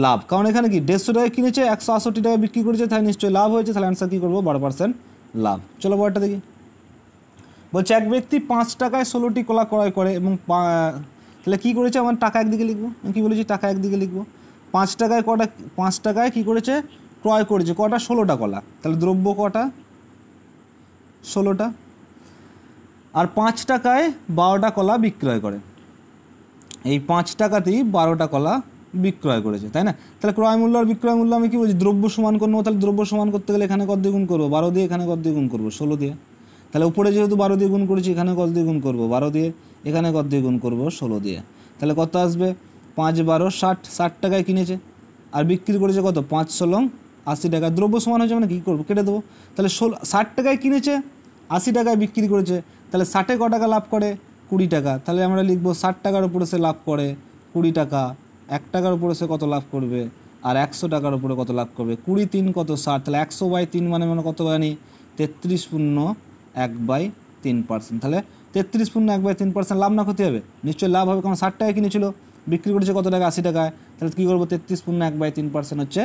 লাভ কারণ এখানে কি দেড়শো টাকা কিনেছে একশো আষট্টি টাকা বিক্রি করেছে তাই নিশ্চয়ই লাভ হয়েছে তাহলে অ্যান্সার কী করবো বারো পার্সেন্ট লাভ চলো বড়টা দেখি বলছে এক ব্যক্তি পাঁচ টাকায় ষোলোটি কলা ক্রয় করে এবং তাহলে কী করেছে আমার টাকা একদিকে লিখবো কী বলেছি টাকা একদিকে লিখবো পাঁচ টাকায় কটা পাঁচ টাকায় কী করেছে ক্রয় করেছে কটা ষোলোটা কলা তাহলে দ্রব্য কটা ষোলোটা আর পাঁচ টাকায় বারোটা কলা বিক্রয় করে এই পাঁচ টাকাতেই বারোটা কলা বিক্রয় করেছে তাই না তাহলে ক্রয় মূল্য আর বিক্রয় মূল্য আমি কি বলছি দ্রব্য সমান করবো তাহলে দ্রব্য সমান করতে গেলে এখানে কত দ্বিগুণ গুণ করবো বারো দিয়ে এখানে কত দ্বিগুণ গুণ করবো ষোলো দিয়ে তাহলে উপরে যেহেতু বারো দিয়ে গুণ করেছি এখানে কত দিয়ে গুণ করবো বারো দিয়ে এখানে কত দিয়ে গুণ করবো ষোলো দিয়ে তাহলে কত আসবে পাঁচ বারো ষাট ষাট টাকায় কিনেছে আর বিক্রি করেছে কত পাঁচ ষোলং আশি টাকা দ্রব্য সমান হয়েছে মানে কী করবো কেটে দেবো তাহলে ষোলো ষাট টাকায় কিনেছে আশি টাকায় বিক্রি করেছে তাহলে ষাটে ক টাকা লাভ করে কুড়ি টাকা তাহলে আমরা লিখবো ষাট টাকার উপরে সে লাভ করে কুড়ি টাকা এক টাকার উপরে সে কত লাভ করবে আর একশো টাকার উপরে কত লাভ করবে কুড়ি তিন কত ষাট তাহলে একশো বাই তিন মানে মানে কত জানি তেত্রিশ পূর্ণ এক বাই তিন পার্সেন্ট তাহলে তেত্রিশ পূর্ণ এক বাই তিন পার্সেন্ট লাভ না ক্ষতি হবে নিশ্চয়ই লাভ হবে কারণ ষাট টাকায় কিনেছিল বিক্রি করেছে কত টাকা আশি টাকায় তাহলে কী করবো তেত্রিশ পূর্ণ এক বাই তিন পার্সেন্ট হচ্ছে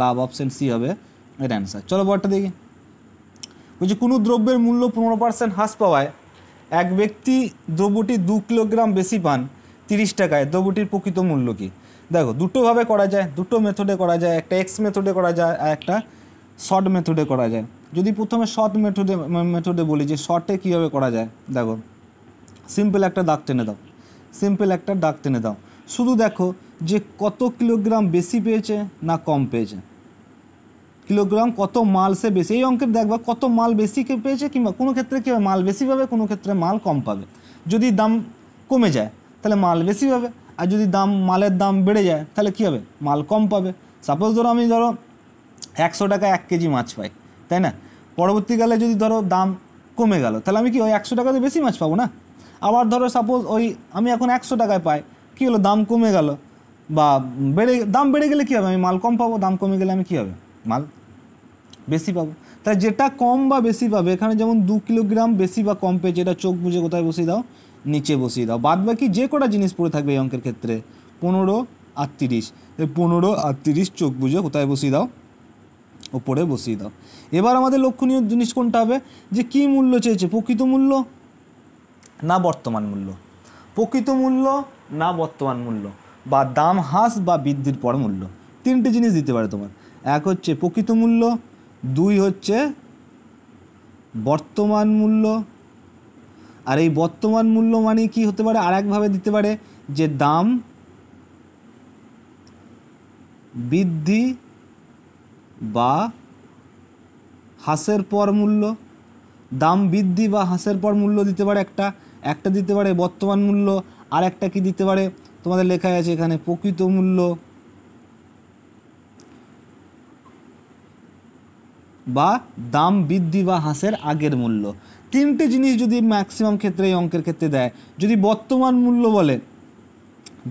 লাভ অপশান সি হবে এর অ্যান্সার চলো বরটা দেখি বলছি কোনো দ্রব্যের মূল্য পনেরো পার্সেন্ট হ্রাস পাওয়ায় এক ব্যক্তি দ্রব্যটি দু কিলোগ্রাম বেশি পান তিরিশ টাকায় দ্রব্যটির প্রকৃত মূল্য কী দেখো দুটোভাবে করা যায় দুটো মেথডে করা যায় একটা এক্স মেথডে করা যায় আর একটা শর্ট মেথডে করা যায় যদি প্রথমে শর্ট মেথডে মেথডে বলি যে শর্টে কীভাবে করা যায় দেখো সিম্পল একটা দাগ টেনে দাও সিম্পল একটা দাগ টেনে দাও শুধু দেখো যে কত কিলোগ্রাম বেশি পেয়েছে না কম পেয়েছে কিলোগ্রাম কত মাল সে বেশি এই অঙ্কের দেখবা কত মাল বেশি পেয়েছে কিংবা কোনো ক্ষেত্রে কী মাল বেশি পাবে কোনো ক্ষেত্রে মাল কম পাবে যদি দাম কমে যায় তাহলে মাল বেশি পাবে আর যদি দাম মালের দাম বেড়ে যায় তাহলে কী হবে মাল কম পাবে সাপোজ ধরো আমি ধরো একশো টাকা এক কেজি মাছ পাই তাই না পরবর্তীকালে যদি ধরো দাম কমে গেল তাহলে আমি কি ওই একশো টাকাতে বেশি মাছ পাবো না আবার ধরো সাপোজ ওই আমি এখন একশো টাকায় পাই কী হলো দাম কমে গেল বা বেড়ে দাম বেড়ে গেলে কী হবে আমি মাল কম পাবো দাম কমে গেলে আমি কী হবে মাল বেশি পাবো তাই যেটা কম বা বেশি পাবে এখানে যেমন দু কিলোগ্রাম বেশি বা কম পেয়েছে এটা চোখ বুঝে কোথায় বসিয়ে দাও নিচে বসিয়ে দাও বাদ বাকি যে কটা জিনিস পড়ে থাকবে এই অঙ্কের ক্ষেত্রে পনেরো আটত্রিশ পনেরো আটত্রিশ চোখ বুঝে কোথায় বসিয়ে দাও ওপরে বসিয়ে দাও এবার আমাদের লক্ষণীয় জিনিস কোনটা হবে যে কি মূল্য চেয়েছে প্রকৃত মূল্য না বর্তমান মূল্য প্রকৃত মূল্য না বর্তমান মূল্য বা দাম হ্রাস বা বৃদ্ধির পর মূল্য তিনটে জিনিস দিতে পারে তোমার এক হচ্ছে প্রকৃত মূল্য দুই হচ্ছে বর্তমান মূল্য আর এই বর্তমান মূল্য মানে কি হতে পারে আর একভাবে দিতে পারে যে দাম বৃদ্ধি বা হাসের পর মূল্য দাম বৃদ্ধি বা হাসের পর মূল্য দিতে পারে একটা একটা দিতে পারে বর্তমান মূল্য আর একটা কি দিতে পারে তোমাদের লেখা আছে এখানে প্রকৃত মূল্য বা দাম বৃদ্ধি বা হাঁসের আগের মূল্য তিনটে জিনিস যদি ম্যাক্সিমাম ক্ষেত্রে এই অঙ্কের ক্ষেত্রে দেয় যদি বর্তমান মূল্য বলে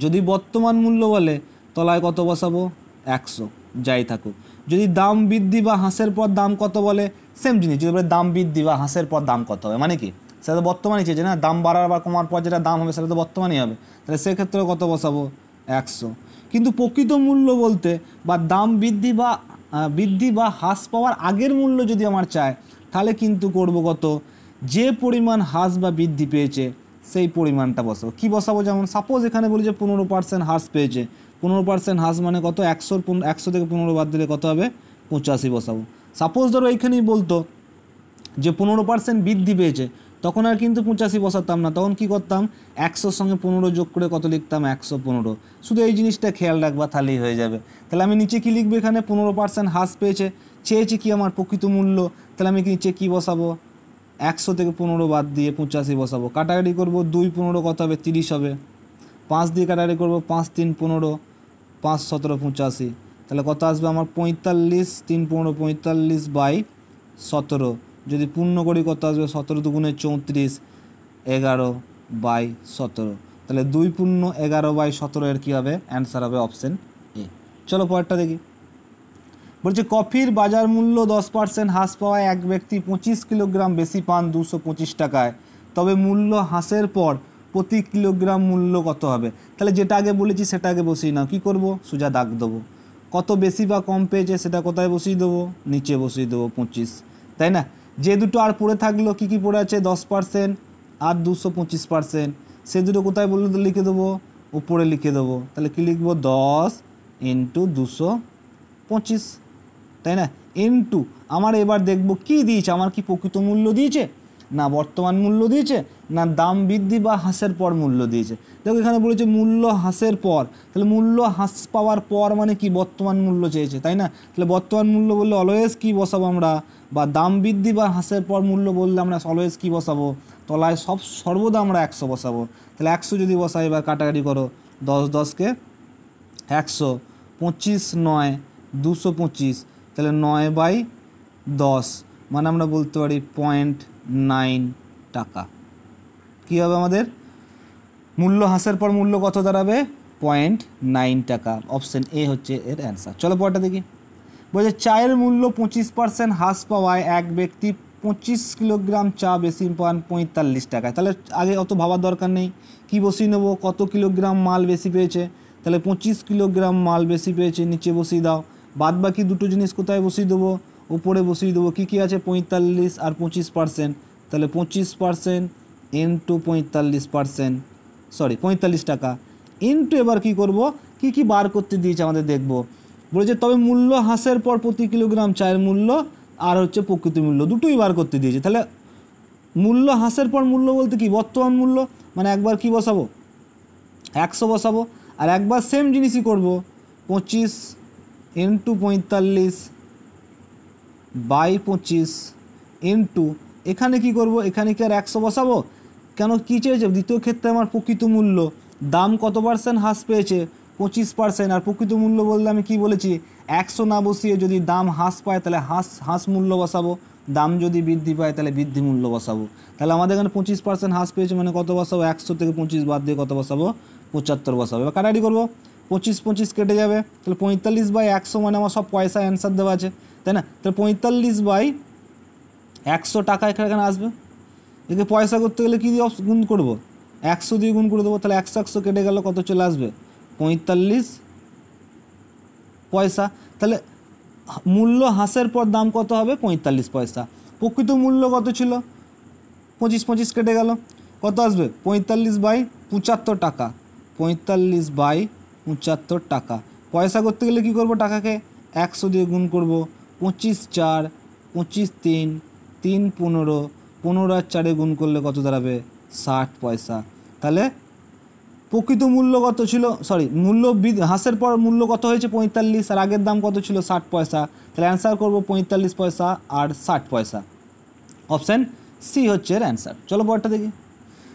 যদি বর্তমান মূল্য বলে তলায় কত বসাবো একশো যাই থাকুক যদি দাম বৃদ্ধি বা হাঁসের পর দাম কত বলে সেম জিনিস যদি বলে দাম বৃদ্ধি বা হাঁসের পর দাম কত হবে মানে কি সেটা তো বর্তমানেই চেয়েছে না দাম বাড়ার বা কমার পর যেটা দাম হবে সেটা তো বর্তমানেই হবে তাহলে সেক্ষেত্রেও কত বসাবো একশো কিন্তু প্রকৃত মূল্য বলতে বা দাম বৃদ্ধি বা বৃদ্ধি বা হ্রাস পাওয়ার আগের মূল্য যদি আমার চায় তাহলে কিন্তু করব কত যে পরিমাণ হ্রাস বা বৃদ্ধি পেয়েছে সেই পরিমাণটা বসাবো কি বসাবো যেমন সাপোজ এখানে বলি যে পনেরো পার্সেন্ট হ্রাস পেয়েছে পনেরো পার্সেন্ট হ্রাস মানে কত একশোর একশো থেকে পনেরো বাদ দিলে কত হবে পঁচাশি বসাবো সাপোজ ধরো এইখানেই বলতো যে পনেরো পার্সেন্ট বৃদ্ধি পেয়েছে তখন আর কিন্তু পঁচাশি বসাতাম না তখন কি করতাম একশোর সঙ্গে পনেরো যোগ করে কত লিখতাম একশো পনেরো শুধু এই জিনিসটা খেয়াল রাখবা তাহলেই হয়ে যাবে তাহলে আমি নিচে কী লিখবো এখানে পনেরো পার্সেন্ট হ্রাস পেয়েছে চেয়েছে কি আমার প্রকৃত মূল্য তাহলে আমি নিচে কী বসাবো একশো থেকে পনেরো বাদ দিয়ে পঁচাশি বসাবো কাটাকাটি করব দুই পনেরো কত হবে তিরিশ হবে পাঁচ দিয়ে কাটাকাটি করব পাঁচ তিন পনেরো পাঁচ সতেরো পঁচাশি তাহলে কত আসবে আমার পঁয়তাল্লিশ তিন পনেরো পঁয়তাল্লিশ বাই সতেরো যদি পূর্ণ করি কত আসবে সতেরো দুগুণে চৌত্রিশ এগারো বাই সতেরো তাহলে দুই পূর্ণ এগারো বাই সতেরো এর কী হবে অ্যান্সার হবে অপশান এ চলো পরেরটা দেখি বলছে কফির বাজার মূল্য দশ পার্সেন্ট হ্রাস পাওয়ায় এক ব্যক্তি পঁচিশ কিলোগ্রাম বেশি পান দুশো পঁচিশ টাকায় তবে মূল্য হ্রাসের পর প্রতি কিলোগ্রাম মূল্য কত হবে তাহলে যেটা আগে বলেছি সেটা আগে বসিয়ে নাও কী করবো সোজা দাগ দেবো কত বেশি বা কম পেয়েছে সেটা কোথায় বসিয়ে দেবো নিচে বসিয়ে দেবো পঁচিশ তাই না যে দুটো আর পড়ে থাকলো কি কি পড়ে আছে দশ পার্সেন্ট আর দুশো পঁচিশ পার্সেন্ট সে দুটো কোথায় বললো তো লিখে দেবো উপরে লিখে দেবো তাহলে কী লিখবো দশ ইন্টু দুশো পঁচিশ তাই না ইন্টু আমার এবার দেখব কি দিয়েছে আমার কি প্রকৃত মূল্য দিয়েছে না বর্তমান মূল্য দিয়েছে না দাম বৃদ্ধি বা হ্রাসের পর মূল্য দিয়েছে দেখো এখানে বলেছে মূল্য হ্রাসের পর তাহলে মূল্য হ্রাস পাওয়ার পর মানে কি বর্তমান মূল্য চেয়েছে তাই না তাহলে বর্তমান মূল্য বললে অলওয়েজ কি বসাবো আমরা বা দাম বৃদ্ধি বা হাঁসের পর মূল্য বললে আমরা অলওয়েজ কি বসাবো তলায় সব সর্বদা আমরা একশো বসাবো তাহলে একশো যদি বসাই এবার কাটাকাটি করো দশ দশকে একশো পঁচিশ নয় দুশো পঁচিশ তাহলে নয় বাই দশ মানে আমরা বলতে পারি পয়েন্ট নাইন টাকা কী হবে আমাদের মূল্য হ্রাসের পর মূল্য কত দাঁড়াবে পয়েন্ট নাইন টাকা অপশন এ হচ্ছে এর অ্যান্সার চলো পরটা দেখি বলছে চায়ের মূল্য পঁচিশ পার্সেন্ট হ্রাস পাওয়ায় এক ব্যক্তি পঁচিশ কিলোগ্রাম চা বেশি পান পঁয়তাল্লিশ টাকায় তাহলে আগে অত ভাবার দরকার নেই কি বসিয়ে নেবো কত কিলোগ্রাম মাল বেশি পেয়েছে তাহলে পঁচিশ কিলোগ্রাম মাল বেশি পেয়েছে নিচে বসিয়ে দাও বাদ বাকি দুটো জিনিস কোথায় বসিয়ে দেবো উপরে বসিয়ে দেবো কী কী আছে পঁয়তাল্লিশ আর পঁচিশ পার্সেন্ট তাহলে পঁচিশ পার্সেন্ট ইন্টু পঁয়তাল্লিশ পার্সেন্ট সরি পঁয়তাল্লিশ টাকা ইন্টু এবার কি করব কি কি বার করতে দিয়েছে আমাদের দেখব বলেছে তবে মূল্য হাঁসের পর প্রতি কিলোগ্রাম চায়ের মূল্য আর হচ্ছে প্রকৃত মূল্য দুটোই বার করতে দিয়েছে তাহলে মূল্য হাঁসের পর মূল্য বলতে কি বর্তমান মূল্য মানে একবার কি বসাবো একশো বসাবো আর একবার সেম জিনিসই করব পঁচিশ ইন্টু পঁয়তাল্লিশ বাই পঁচিশ ইন্টু এখানে কি করব এখানে কি আর একশো বসাবো কেন কী চেয়েছে দ্বিতীয় ক্ষেত্রে আমার প্রকৃত মূল্য দাম কত পার্সেন্ট হ্রাস পেয়েছে পঁচিশ পার্সেন্ট আর প্রকৃত মূল্য বললে আমি কি বলেছি একশো না বসিয়ে যদি দাম হ্রাস পায় তাহলে হাঁস হাঁস মূল্য বসাবো দাম যদি বৃদ্ধি পায় তাহলে বৃদ্ধি মূল্য বসাবো তাহলে আমাদের এখানে পঁচিশ পার্সেন্ট হ্রাস পেয়েছে মানে কত বসাবো একশো থেকে পঁচিশ বাদ দিয়ে কত বসাবো পঁচাত্তর বসাবো এবার কাটাটি করবো পঁচিশ পঁচিশ কেটে যাবে তাহলে পঁয়তাল্লিশ বাই একশো মানে আমার সব পয়সা অ্যান্সার দেওয়া আছে তাই না তাহলে পঁয়তাল্লিশ বাই একশো টাকা এখানে আসবে একে পয়সা করতে গেলে কী দিয়ে গুণ করব একশো দিয়ে গুণ করে দেবো তাহলে একশো একশো কেটে গেলে কত চলে আসবে পঁয়তাল্লিশ পয়সা তাহলে মূল্য হাঁসের পর দাম কত হবে পঁয়তাল্লিশ পয়সা প্রকৃত মূল্য কত ছিল পঁচিশ পঁচিশ কেটে গেল কত আসবে পঁয়তাল্লিশ বাই পঁচাত্তর টাকা পঁয়তাল্লিশ বাই পঁচাত্তর টাকা পয়সা করতে গেলে কী করব টাকাকে একশো দিয়ে গুণ করব পঁচিশ চার পঁচিশ তিন তিন পনেরো পনেরো আর চারে গুণ করলে কত দাঁড়াবে ষাট পয়সা তাহলে প্রকৃত মূল্য কত ছিল সরি মূল্য হাঁসের পর মূল্য কত হয়েছে পঁয়তাল্লিশ আর আগের দাম কত ছিল ষাট পয়সা তাহলে অ্যান্সার করব পঁয়তাল্লিশ পয়সা আর ষাট পয়সা অপশান সি হচ্ছে এর অ্যান্সার চলো পরটা দেখি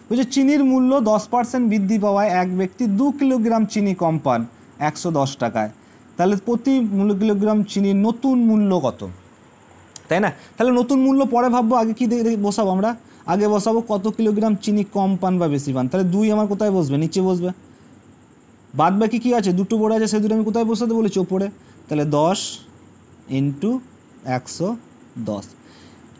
বলছে চিনির মূল্য দশ পার্সেন্ট বৃদ্ধি পাওয়ায় এক ব্যক্তি দু কিলোগ্রাম চিনি কম পান একশো দশ টাকায় তাহলে প্রতি কিলোগ্রাম চিনির নতুন মূল্য কত তাই না তাহলে নতুন মূল্য পরে ভাববো আগে কী বসাবো আমরা আগে বসাবো কত কিলোগ্রাম চিনি কম পান বা বেশি পান তাহলে দুই আমার কোথায় বসবে নিচে বসবে বাদ বাকি কী আছে দুটো বড় আছে সে দুটো আমি কোথায় বসাতে বলেছি ওপরে তাহলে দশ ইন্টু একশো দশ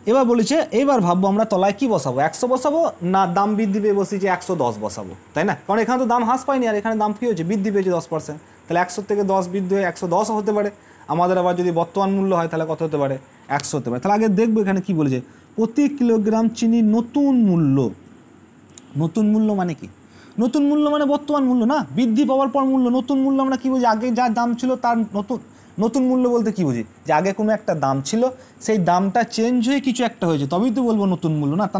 এবার বলেছে এবার ভাববো আমরা তলায় কি বসাবো একশো বসাবো না দাম বৃদ্ধি পেয়ে বসি যে একশো দশ বসাবো তাই না কারণ এখানে তো দাম হ্রাস পায়নি আর এখানে দাম কী হয়েছে বৃদ্ধি পেয়েছে দশ পার্সেন্ট তাহলে একশো থেকে দশ বৃদ্ধি হয়ে একশো দশও হতে পারে আমাদের আবার যদি বর্তমান মূল্য হয় তাহলে কত হতে পারে একশো হতে পারে তাহলে আগে দেখবো এখানে কি বলেছে প্রতি কিলোগ্রাম চিনি নতুন মূল্য নতুন মূল্য মানে কি নতুন মূল্য মানে বর্তমান মূল্য না বৃদ্ধি পাওয়ার পর মূল্য নতুন মূল্য আমরা কী বুঝি আগে যা দাম ছিল তার নতুন নতুন মূল্য বলতে কী বুঝি যে আগে কোনো একটা দাম ছিল সেই দামটা চেঞ্জ হয়ে কিছু একটা হয়েছে তবেই তো বলবো নতুন মূল্য না তা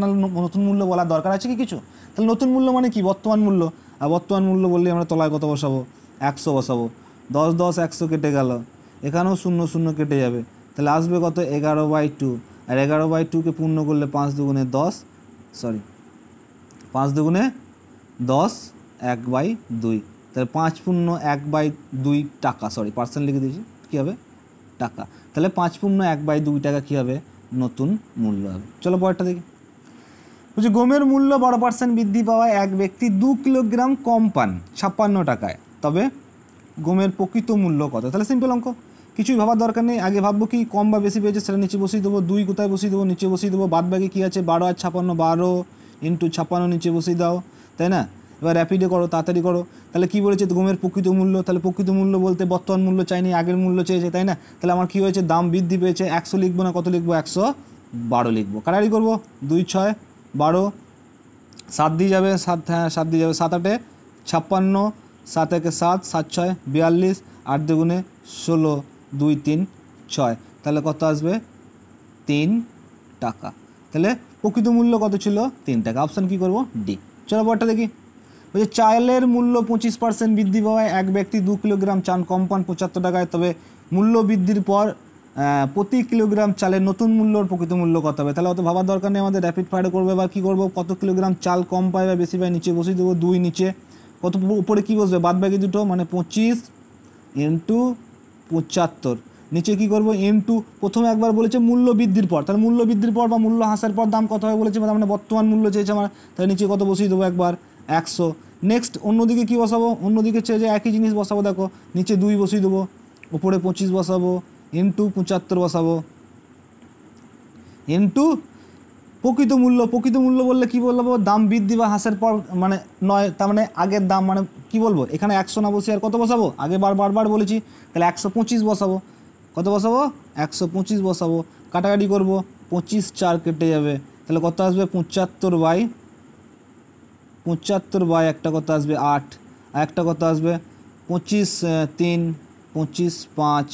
নতুন মূল্য বলার দরকার আছে কি কিছু তাহলে নতুন মূল্য মানে কি বর্তমান মূল্য আর বর্তমান মূল্য বললে আমরা তলায় কত বসাবো একশো বসাবো দশ দশ একশো কেটে গেল এখানেও শূন্য শূন্য কেটে যাবে তাহলে আসবে কত এগারো বাই টু আর এগারো বাই টুকে পূর্ণ করলে পাঁচ দুগুণে দশ সরি পাঁচ দুগুণে দশ এক বাই দুই তাহলে পাঁচ পূর্ণ এক বাই দুই টাকা সরি পার্সেন্ট লিখে দিয়েছি কী হবে টাকা তাহলে পাঁচ পূর্ণ এক বাই দুই টাকা কী হবে নতুন মূল্য হবে চলো পরেরটা দেখি বলছি গমের মূল্য বারো পার্সেন্ট বৃদ্ধি পাওয়া এক ব্যক্তি দু কিলোগ্রাম কম পান ছাপ্পান্ন টাকায় তবে গমের প্রকৃত মূল্য কত তাহলে সিম্পল অঙ্ক কিছুই ভাবার দরকার নেই আগে ভাববো কি কম বা বেশি পেয়েছে সেটা নিচে বসিয়ে দেবো দুই কোথায় বসিয়ে দেবো নিচে বসিয়ে দেবো বাদ বাকি কী আছে বারো আর ছাপান্ন বারো ইন্টু ছাপান্ন নিচে বসিয়ে দাও তাই না এবার র্যাপিডে করো তাড়াতাড়ি করো তাহলে কী বলেছে গমের প্রকৃত মূল্য তাহলে প্রকৃত মূল্য বলতে বর্তমান মূল্য চাইনি আগের মূল্য চেয়েছে তাই না তাহলে আমার কী হয়েছে দাম বৃদ্ধি পেয়েছে একশো লিখবো না কত লিখবো একশো বারো লিখবো কারি করবো দুই ছয় বারো সাত দিয়ে যাবে সাত হ্যাঁ সাত দিয়ে যাবে সাত আটে ছাপ্পান্ন সাত একে সাত সাত ছয় বিয়াল্লিশ আট দুগুণে ষোলো দুই তিন ছয় তাহলে কত আসবে তিন টাকা তাহলে প্রকৃত মূল্য কত ছিল তিন টাকা অপশান কী করবো ডি চলো পরটা দেখি যে চালের মূল্য পঁচিশ পার্সেন্ট বৃদ্ধি পাওয়ায় এক ব্যক্তি দু কিলোগ্রাম চাল কম পান পঁচাত্তর টাকায় তবে মূল্য বৃদ্ধির পর প্রতি কিলোগ্রাম চালের নতুন মূল্যর প্রকৃত মূল্য কত হবে তাহলে অত ভাবার দরকার নেই আমাদের র্যাপিড ফায়ার করবে বা কী করবো কত কিলোগ্রাম চাল কম পায় বা বেশি পায় নিচে বসিয়ে দেবো দুই নিচে কত উপরে কী বসবে বাদ বাকি দুটো মানে পঁচিশ ইন্টু পঁচাত্তর নিচে কি করব এম টু প্রথমে একবার বলেছে মূল্য বৃদ্ধির পর তাহলে মূল্য বৃদ্ধির পর বা মূল্য হাসার পর দাম কত হবে বলেছে মানে বর্তমান মূল্য চেয়েছে আমার তাহলে নিচে কত বসিয়ে দেবো একবার একশো নেক্সট অন্যদিকে কি বসাবো অন্যদিকে চেয়ে যে একই জিনিস বসাবো দেখো নিচে দুই বসিয়ে দেবো ওপরে পঁচিশ বসাবো এম টু পঁচাত্তর বসাবো এম টু প্রকৃত মূল্য প্রকৃত মূল্য বললে কি বলবো দাম বৃদ্ধি বা হ্রাসের পর মানে নয় তার মানে আগের দাম মানে কি বলবো এখানে একশো না বসে আর কত বসাবো আগে বার বারবার বলেছি তাহলে একশো পঁচিশ বসাবো কত বসাবো একশো পঁচিশ বসাবো কাটাকাটি করবো পঁচিশ চার কেটে যাবে তাহলে কত আসবে পঁচাত্তর বাই পঁচাত্তর বাই একটা কত আসবে আট আর একটা কত আসবে পঁচিশ তিন পঁচিশ পাঁচ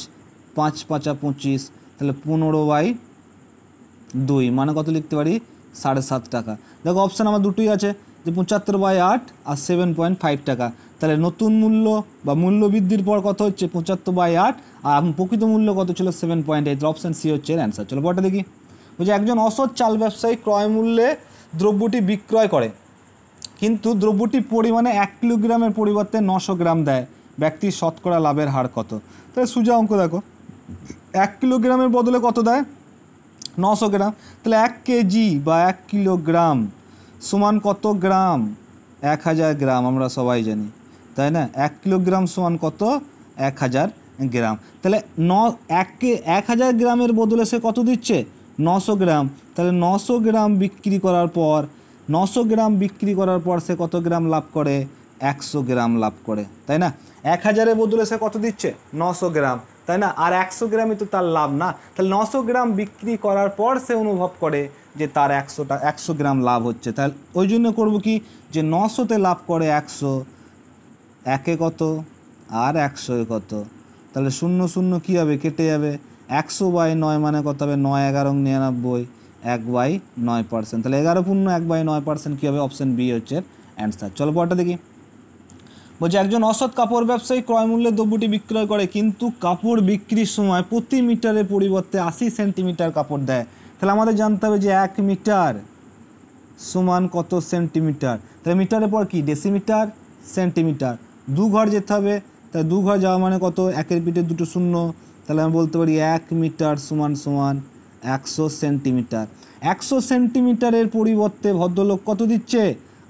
পাঁচ পাঁচা পঁচিশ তাহলে পনেরো বাই দুই মানে কত লিখতে পারি সাড়ে সাত টাকা দেখো অপশান আমার দুটোই আছে যে পঁচাত্তর বাই আট আর সেভেন পয়েন্ট ফাইভ টাকা তাহলে নতুন মূল্য বা মূল্য বৃদ্ধির পর কত হচ্ছে পঁচাত্তর বাই আট আর প্রকৃত মূল্য কত ছিল seven point eight option C হচ্ছে এর অ্যান্সার চলো পরটা দেখি বলছি একজন অসৎ চাল ব্যবসায়ী ক্রয় মূল্যে দ্রব্যটি বিক্রয় করে কিন্তু দ্রব্যটি পরিমাণে এক কিলোগ্রামের পরিবর্তে নশো গ্রাম দেয় ব্যক্তি শতকরা লাভের হার কত তাহলে সুজা অঙ্ক দেখো এক কিলোগ্রামের বদলে কত দেয় নশো গ্রাম তাহলে এক কেজি বা এক কিলোগ্রাম সমান কত গ্রাম এক হাজার গ্রাম আমরা সবাই জানি তাই না এক কিলোগ্রাম সমান কত এক হাজার গ্রাম তাহলে ন এককে এক হাজার গ্রামের বদলে সে কত দিচ্ছে নশো গ্রাম তাহলে নশো গ্রাম বিক্রি করার পর নশো গ্রাম বিক্রি করার পর সে কত গ্রাম লাভ করে একশো গ্রাম লাভ করে তাই না এক হাজারের বদলে সে কত দিচ্ছে নশো গ্রাম তাই না আর একশো গ্রামই তো তার লাভ না তাহলে নশো গ্রাম বিক্রি করার পর সে অনুভব করে যে তার একশোটা একশো গ্রাম লাভ হচ্ছে তাহলে ওই জন্য করবো কি যে নশোতে লাভ করে একশো একে কত আর একশো কত তাহলে শূন্য শূন্য কী হবে কেটে যাবে একশো বাই নয় মানে কত হবে নয় এগারো নিরানব্বই এক বাই নয় পার্সেন্ট তাহলে এগারো পূর্ণ এক বাই নয় পার্সেন্ট কী হবে অপশান বি হচ্ছে অ্যান্সার চলো পরটা দেখি বলছে একজন অসৎ কাপড় ব্যবসায়ী ক্রয়মূল্যে দ্রব্যটি বিক্রয় করে কিন্তু কাপড় বিক্রির সময় প্রতি মিটারের পরিবর্তে আশি সেন্টিমিটার কাপড় দেয় তাহলে আমাদের জানতে হবে যে এক মিটার সমান কত সেন্টিমিটার তাহলে মিটারের পর কি ডেসিমিটার সেন্টিমিটার দু ঘর যেতে হবে তাহলে দু ঘর যাওয়া মানে কত একের পিঠে দুটো শূন্য তাহলে আমি বলতে পারি এক মিটার সমান সমান একশো সেন্টিমিটার একশো সেন্টিমিটারের পরিবর্তে ভদ্রলোক কত দিচ্ছে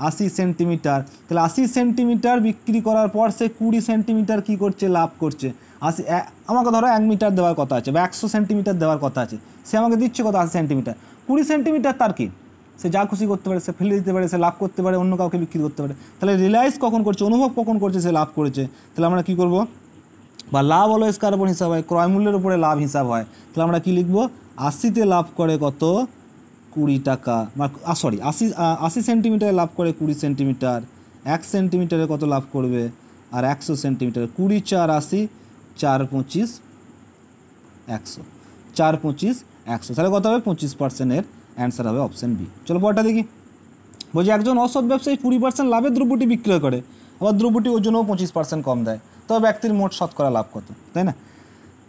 আশি সেন্টিমিটার তাহলে আশি সেন্টিমিটার বিক্রি করার পর সে কুড়ি সেন্টিমিটার কী করছে লাভ করছে আশি আমাকে ধরো এক মিটার দেওয়ার কথা আছে বা একশো সেন্টিমিটার দেওয়ার কথা আছে সে আমাকে দিচ্ছে কত আশি সেন্টিমিটার কুড়ি সেন্টিমিটার তার কি সে যা খুশি করতে পারে সে ফেলে দিতে পারে সে লাভ করতে পারে অন্য কাউকে বিক্রি করতে পারে তাহলে রিলায়েন্স কখন করছে অনুভব কখন করছে সে লাভ করেছে তাহলে আমরা কী করব বা লাভ অলওয়েজ কার্বন হিসাব হয় ক্রয় মূল্যের উপরে লাভ হিসাব হয় তাহলে আমরা কী লিখবো আশিতে লাভ করে কত কুড়ি টাকা সরি আশি আশি সেন্টিমিটারে লাভ করে কুড়ি সেন্টিমিটার এক সেন্টিমিটারে কত লাভ করবে আর একশো সেন্টিমিটার কুড়ি চার আশি চার পঁচিশ একশো চার পঁচিশ একশো তাহলে কত হবে পঁচিশ পার্সেন্টের অ্যান্সার হবে অপশান বি চলো পরটা দেখি বলছি একজন অসৎ ব্যবসায়ী কুড়ি পার্সেন্ট লাভে দ্রব্যটি বিক্রয় করে আবার দ্রব্যটি ওজনও পঁচিশ পার্সেন্ট কম দেয় তবে ব্যক্তির মোট শতকরা লাভ কত তাই না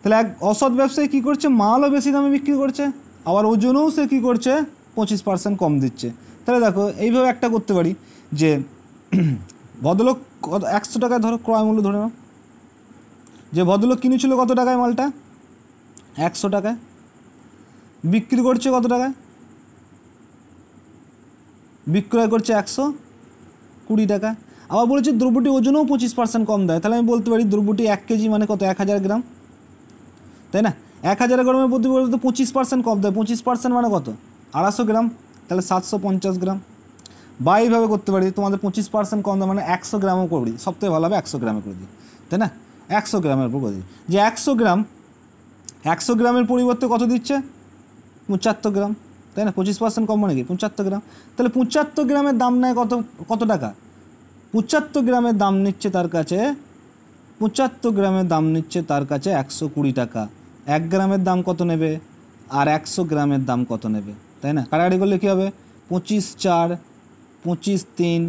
তাহলে এক অসৎ ব্যবসায়ী কী করছে মালও বেশি দামে বিক্রি করছে আবার ওজনও সে কী করছে পঁচিশ পার্সেন্ট কম দিচ্ছে তাহলে দেখো এইভাবে একটা করতে পারি যে ভদ্রলোক কত একশো টাকায় ধরো ক্রয় মূল্য ধরে নাও যে ভদ্রলোক কিনেছিল কত টাকায় মালটা একশো টাকায় বিক্রি করছে কত টাকায় বিক্রয় করছে একশো কুড়ি টাকা আবার বলেছে দ্রব্যটি ওজনও পঁচিশ পার্সেন্ট কম দেয় তাহলে আমি বলতে পারি দ্রব্যটি এক কেজি মানে কত এক হাজার গ্রাম তাই না এক হাজার গ্রামের প্রতি পঁচিশ পার্সেন্ট কম দেয় পঁচিশ পার্সেন্ট মানে কত আড়াইশো গ্রাম তাহলে সাতশো পঞ্চাশ গ্রাম বা এইভাবে করতে পারি তোমাদের পঁচিশ পার্সেন্ট কম দাম মানে একশো গ্রামও করে দিই সবথেকে ভালো হবে একশো গ্রামে করে দিই তাই না একশো গ্রামের উপর করে দিই যে একশো গ্রাম একশো গ্রামের পরিবর্তে কত দিচ্ছে পঁচাত্তর গ্রাম তাই না পঁচিশ পার্সেন্ট কম মানে কি পঁচাত্তর গ্রাম তাহলে পঁচাত্তর গ্রামের দাম নেয় কত কত টাকা পঁচাত্তর গ্রামের দাম নিচ্ছে তার কাছে পঁচাত্তর গ্রামের দাম নিচ্ছে তার কাছে একশো কুড়ি টাকা এক গ্রামের দাম কত নেবে আর একশো গ্রামের দাম কত নেবে তাই না কাটাকাটি করলে কী হবে পঁচিশ চার পঁচিশ তিন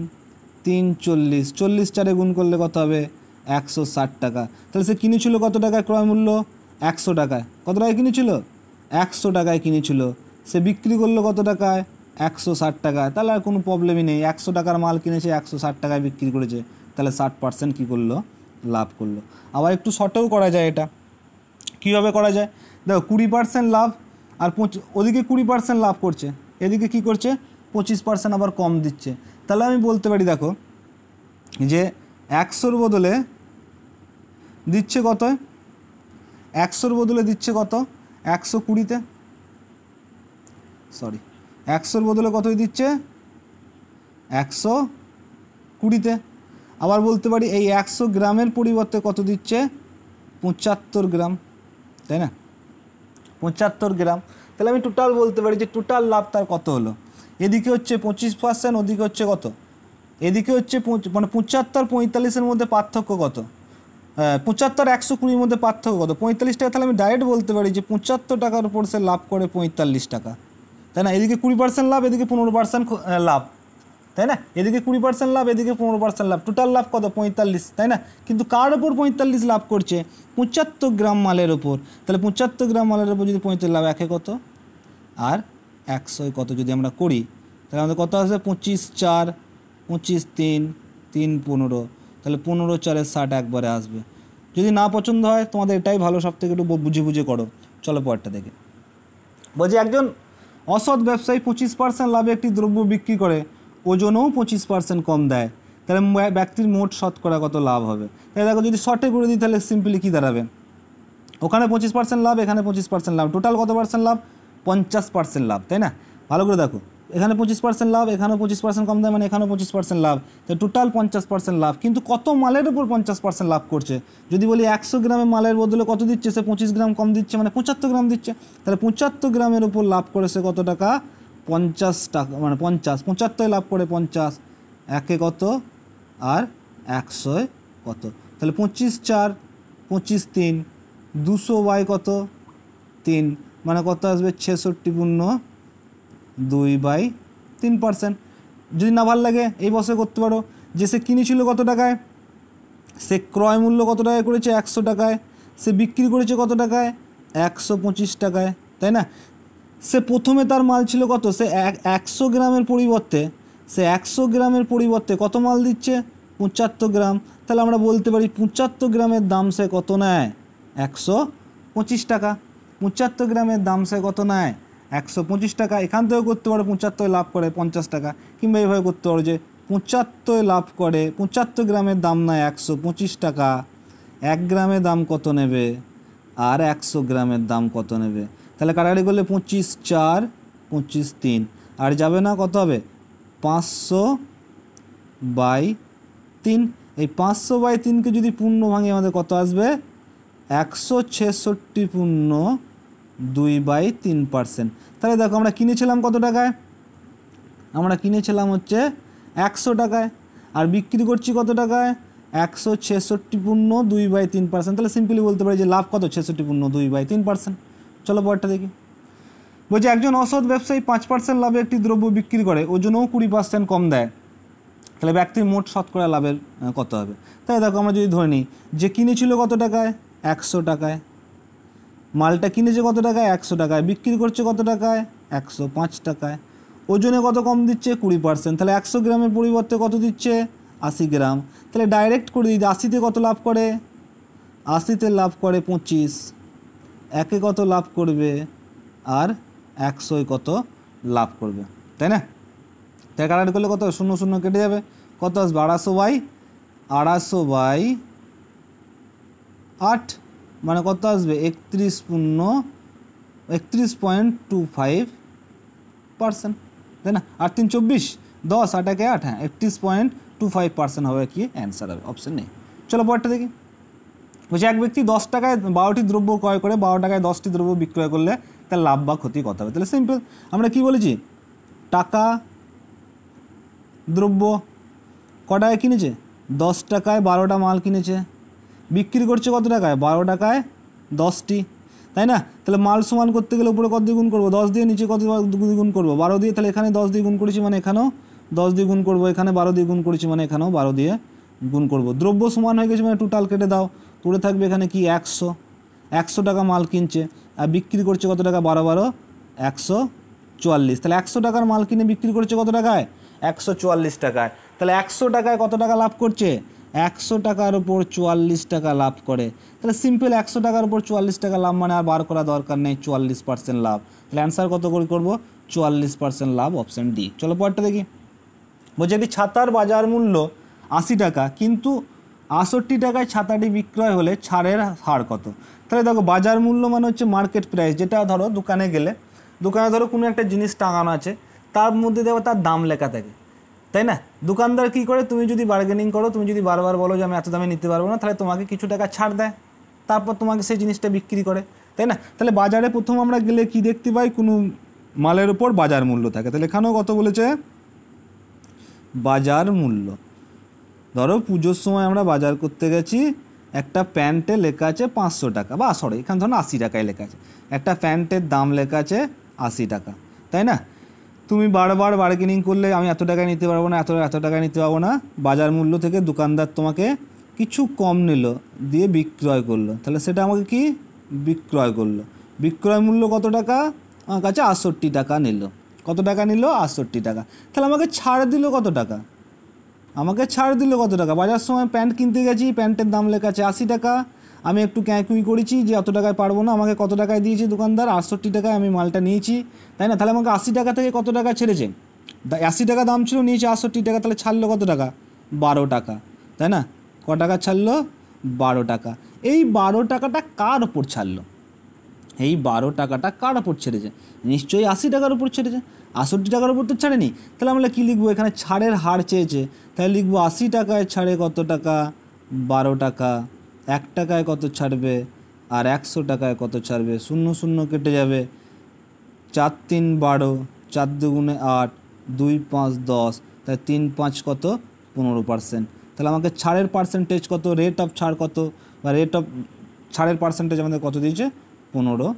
তিন চল্লিশ চল্লিশ চারে গুণ করলে কত হবে একশো ষাট টাকা তাহলে সে কিনেছিল কত টাকায় ক্রয় মূল্য একশো টাকায় কত টাকায় কিনেছিল একশো টাকায় কিনেছিল সে বিক্রি করলো কত টাকায় একশো ষাট টাকায় তাহলে আর কোনো প্রবলেমই নেই একশো টাকার মাল কিনেছে একশো ষাট টাকায় বিক্রি করেছে তাহলে ষাট পার্সেন্ট কী করলো লাভ করলো আবার একটু শর্টেও করা যায় এটা কীভাবে করা যায় দেখো কুড়ি পার্সেন্ট লাভ আর ওদিকে কুড়ি পার্সেন্ট লাভ করছে এদিকে কি করছে পঁচিশ পার্সেন্ট আবার কম দিচ্ছে তাহলে আমি বলতে পারি দেখো যে একশোর বদলে দিচ্ছে কত একশোর বদলে দিচ্ছে কত একশো কুড়িতে সরি একশোর বদলে কতই দিচ্ছে একশো কুড়িতে আবার বলতে পারি এই একশো গ্রামের পরিবর্তে কত দিচ্ছে পঁচাত্তর গ্রাম তাই না পঁচাত্তর গ্রাম তাহলে আমি টোটাল বলতে পারি যে টোটাল লাভ তার কত হলো এদিকে হচ্ছে পঁচিশ পার্সেন্ট ওদিকে হচ্ছে কত এদিকে হচ্ছে মানে পঁচাত্তর পঁয়তাল্লিশের মধ্যে পার্থক্য কত হ্যাঁ, পঁচাত্তর একশো কুড়ির মধ্যে পার্থক্য কত পঁয়তাল্লিশ টাকা তাহলে আমি ডাইরেক্ট বলতে পারি যে পঁচাত্তর টাকার উপর সে লাভ করে পঁয়তাল্লিশ টাকা তাই না এদিকে কুড়ি পার্সেন্ট লাভ এদিকে পনেরো পার্সেন্ট লাভ তাই না এদিকে কুড়ি পার্সেন্ট লাভ এদিকে পনেরো পার্সেন্ট লাভ টোটাল লাভ কত পঁয়তাল্লিশ তাই না কিন্তু কার ওপর পঁয়তাল্লিশ লাভ করছে পঁচাত্তর গ্রাম মালের ওপর তাহলে পঁচাত্তর গ্রাম মালের ওপর যদি পঁয়তাল্লিশ লাভ একে কত আর একশোয় কত যদি আমরা করি তাহলে আমাদের কত আসবে পঁচিশ চার পঁচিশ তিন তিন পনেরো তাহলে পনেরো চারে ষাট একবারে আসবে যদি না পছন্দ হয় তোমাদের এটাই ভালো সব থেকে একটু বুঝে বুঝে করো চলো পরটা দেখে বলছি একজন অসৎ ব্যবসায়ী পঁচিশ পার্সেন্ট লাভে একটি দ্রব্য বিক্রি করে ওজনও পঁচিশ পার্সেন্ট কম দেয় তাহলে ব্যক্তির মোট শতকরা কত লাভ হবে তাই দেখো যদি শর্টে করে দিই তাহলে সিম্পলি কী দাঁড়াবে ওখানে পঁচিশ পার্সেন্ট লাভ এখানে পঁচিশ পার্সেন্ট লাভ টোটাল কত পার্সেন্ট লাভ পঞ্চাশ পার্সেন্ট লাভ তাই না ভালো করে দেখো এখানে পঁচিশ পার্সেন্ট লাভ এখানেও পঁচিশ পার্সেন্ট কম দেয় মানে এখানেও পঁচিশ পার্সেন্ট লাভ তো টোটাল পঞ্চাশ পার্সেন্ট লাভ কিন্তু কত মালের উপর পঞ্চাশ পার্সেন্ট লাভ করছে যদি বলি একশো গ্রামে মালের বদলে কত দিচ্ছে সে পঁচিশ গ্রাম কম দিচ্ছে মানে পঁচাত্তর গ্রাম দিচ্ছে তাহলে পঁচাত্তর গ্রামের উপর লাভ করে সে কত টাকা পঞ্চাশ টাকা মানে পঞ্চাশ পঁচাত্তর লাভ করে পঞ্চাশ একে কত আর একশোয় কত তাহলে পঁচিশ চার পঁচিশ তিন দুশো বাই কত তিন মানে কত আসবে ছেষট্টি পূর্ণ দুই বাই তিন পার্সেন্ট যদি না ভাল লাগে এই বসে করতে পারো যে সে কিনেছিল কত টাকায় সে ক্রয় মূল্য কত টাকায় করেছে একশো টাকায় সে বিক্রি করেছে কত টাকায় একশো পঁচিশ টাকায় তাই না সে প্রথমে তার মাল ছিল কত সে এক একশো গ্রামের পরিবর্তে সে একশো গ্রামের পরিবর্তে কত মাল দিচ্ছে পঁচাত্তর গ্রাম তাহলে আমরা বলতে পারি পঁচাত্তর গ্রামের দাম সে কত নেয় একশো পঁচিশ টাকা পঁচাত্তর গ্রামের দাম সে কত নেয় একশো পঁচিশ টাকা এখান থেকেও করতে পারো পঁচাত্তর লাভ করে পঞ্চাশ টাকা কিংবা এইভাবে করতে পারো যে পঁচাত্তর লাভ করে পঁচাত্তর গ্রামের দাম নেয় একশো পঁচিশ টাকা এক গ্রামের দাম কত নেবে আর একশো গ্রামের দাম কত নেবে তাহলে কাটাকাটি করলে পঁচিশ চার পঁচিশ তিন আর যাবে না কত হবে পাঁচশো বাই তিন এই পাঁচশো বাই তিনকে যদি পূর্ণ ভাঙে আমাদের কত আসবে একশো ছেষট্টি পূর্ণ দুই বাই তিন পার্সেন্ট তাহলে দেখো আমরা কিনেছিলাম কত টাকায় আমরা কিনেছিলাম হচ্ছে একশো টাকায় আর বিক্রি করছি কত টাকায় একশো ছেষট্টি পূর্ণ দুই বাই তিন পার্সেন্ট তাহলে সিম্পলি বলতে পারি যে লাভ কত ছেষট্টি পূর্ণ দুই বাই তিন পার্সেন্ট চলো পরেরটা দেখি বলছে একজন অসৎ ব্যবসায়ী পাঁচ পার্সেন্ট লাভে একটি দ্রব্য বিক্রি করে ওজনও কুড়ি পার্সেন্ট কম দেয় তাহলে ব্যক্তির মোট শতকরা লাভের কত হবে তাই দেখো আমরা যদি ধরে নিই যে কিনেছিল কত টাকায় একশো টাকায় মালটা কিনেছে কত টাকায় একশো টাকায় বিক্রি করছে কত টাকায় একশো পাঁচ টাকায় ওজনে কত কম দিচ্ছে কুড়ি পার্সেন্ট তাহলে একশো গ্রামের পরিবর্তে কত দিচ্ছে আশি গ্রাম তাহলে ডাইরেক্ট করে দিই আশিতে কত লাভ করে আশিতে লাভ করে পঁচিশ একে কত লাভ করবে আর একশোয় কত লাভ করবে তাই না তাই কাটাকাটি করলে কত শূন্য শূন্য কেটে যাবে কত আসবে আড়াইশো বাই আড়াইশো বাই আট মানে কত আসবে একত্রিশ পূর্ণ একত্রিশ পয়েন্ট টু ফাইভ পার্সেন্ট তাই না আট তিন চব্বিশ দশ আট একে আট হ্যাঁ একত্রিশ পয়েন্ট টু ফাইভ পার্সেন্ট হবে কি অ্যান্সার হবে অপশন নেই চলো পরটা দেখি হচ্ছে এক ব্যক্তি দশ টাকায় বারোটি দ্রব্য ক্রয় করে বারো টাকায় দশটি দ্রব্য বিক্রয় করলে তার লাভ বা ক্ষতি কত হবে তাহলে সিম্পল আমরা কি বলেছি টাকা দ্রব্য ক টাকায় কিনেছে দশ টাকায় বারোটা মাল কিনেছে বিক্রি করছে কত টাকায় বারো টাকায় দশটি তাই না তাহলে মাল সমান করতে গেলে উপরে কত দিয়ে গুণ করবো দশ দিয়ে নিচে কত গুণ করবো বারো দিয়ে তাহলে এখানে দশ দিয়ে গুণ করেছি মানে এখানেও দশ দিয়ে গুণ করবো এখানে বারো দিয়ে গুণ করেছি মানে এখানেও বারো দিয়ে গুণ করবো দ্রব্য সমান হয়ে গেছে মানে টোটাল কেটে দাও পড়ে থাকবে এখানে কি একশো একশো টাকা মাল কিনছে আর বিক্রি করছে কত টাকা বারো বারো একশো চুয়াল্লিশ তাহলে একশো টাকার মাল কিনে বিক্রি করছে কত টাকায় একশো চুয়াল্লিশ টাকায় তাহলে একশো টাকায় কত টাকা লাভ করছে একশো টাকার ওপর চুয়াল্লিশ টাকা লাভ করে তাহলে সিম্পল একশো টাকার ওপর চুয়াল্লিশ টাকা লাভ মানে আর বার করা দরকার নেই চুয়াল্লিশ পার্সেন্ট লাভ তাহলে অ্যান্সার কত করে করবো চুয়াল্লিশ পার্সেন্ট লাভ অপশান ডি চলো পরটা দেখি বলছি একটি ছাতার বাজার মূল্য আশি টাকা কিন্তু আষট্টি টাকায় ছাতাটি বিক্রয় হলে ছাড়ের হার কত তাহলে দেখো বাজার মূল্য মানে হচ্ছে মার্কেট প্রাইস যেটা ধরো দোকানে গেলে দোকানে ধরো কোনো একটা জিনিস টাঙানো আছে তার মধ্যে দেখো তার দাম লেখা থাকে তাই না দোকানদার কী করে তুমি যদি বার্গেনিং করো তুমি যদি বারবার বলো যে আমি এত দামে নিতে পারবো না তাহলে তোমাকে কিছু টাকা ছাড় দেয় তারপর তোমাকে সেই জিনিসটা বিক্রি করে তাই না তাহলে বাজারে প্রথম আমরা গেলে কি দেখতে পাই কোনো মালের উপর বাজার মূল্য থাকে তাহলে এখানেও কত বলেছে বাজার মূল্য ধরো পুজোর সময় আমরা বাজার করতে গেছি একটা প্যান্টে লেখা আছে পাঁচশো টাকা বা সরি এখানে ধরো আশি টাকায় লেখা আছে একটা প্যান্টের দাম লেখা আছে আশি টাকা তাই না তুমি বারবার বার্গেনিং করলে আমি এত টাকায় নিতে পারবো না এত এত টাকায় নিতে পারবো না বাজার মূল্য থেকে দোকানদার তোমাকে কিছু কম নিল দিয়ে বিক্রয় করলো তাহলে সেটা আমাকে কি বিক্রয় করলো বিক্রয় মূল্য কত টাকা আমার কাছে আটষট্টি টাকা নিল কত টাকা নিল আটষট্টি টাকা তাহলে আমাকে ছাড় দিল কত টাকা আমাকে ছাড় দিল কত টাকা বাজার সময় প্যান্ট কিনতে গেছি প্যান্টের দাম লেখা আছে আশি টাকা আমি একটু ক্যাঁকুই করেছি যে অত টাকায় পারবো না আমাকে কত টাকায় দিয়েছে দোকানদার আটষট্টি টাকায় আমি মালটা নিয়েছি তাই না তাহলে আমাকে আশি টাকা থেকে কত টাকা ছেড়েছে আশি টাকা দাম ছিল নিয়েছে আটষট্টি টাকা তাহলে ছাড়লো কত টাকা বারো টাকা তাই না ক টাকা ছাড়লো বারো টাকা এই বারো টাকাটা কার ওপর ছাড়লো এই বারো টাকাটা কার ওপর ছেড়েছে নিশ্চয়ই আশি টাকার উপর ছেড়েছে আষট্টি টাকার উপর তো ছাড়েনি তাহলে আমরা কী লিখবো এখানে ছাড়ের হার চেয়েছে তাহলে লিখবো আশি টাকায় ছাড়ে কত টাকা বারো টাকা এক টাকায় কত ছাড়বে আর একশো টাকায় কত ছাড়বে শূন্য শূন্য কেটে যাবে চার তিন বারো চার দুগুণে আট দুই পাঁচ দশ তাই তিন পাঁচ কত পনেরো পার্সেন্ট তাহলে আমাকে ছাড়ের পার্সেন্টেজ কত রেট অফ ছাড় কত বা রেট অফ ছাড়ের পার্সেন্টেজ আমাদের কত দিয়েছে পনেরো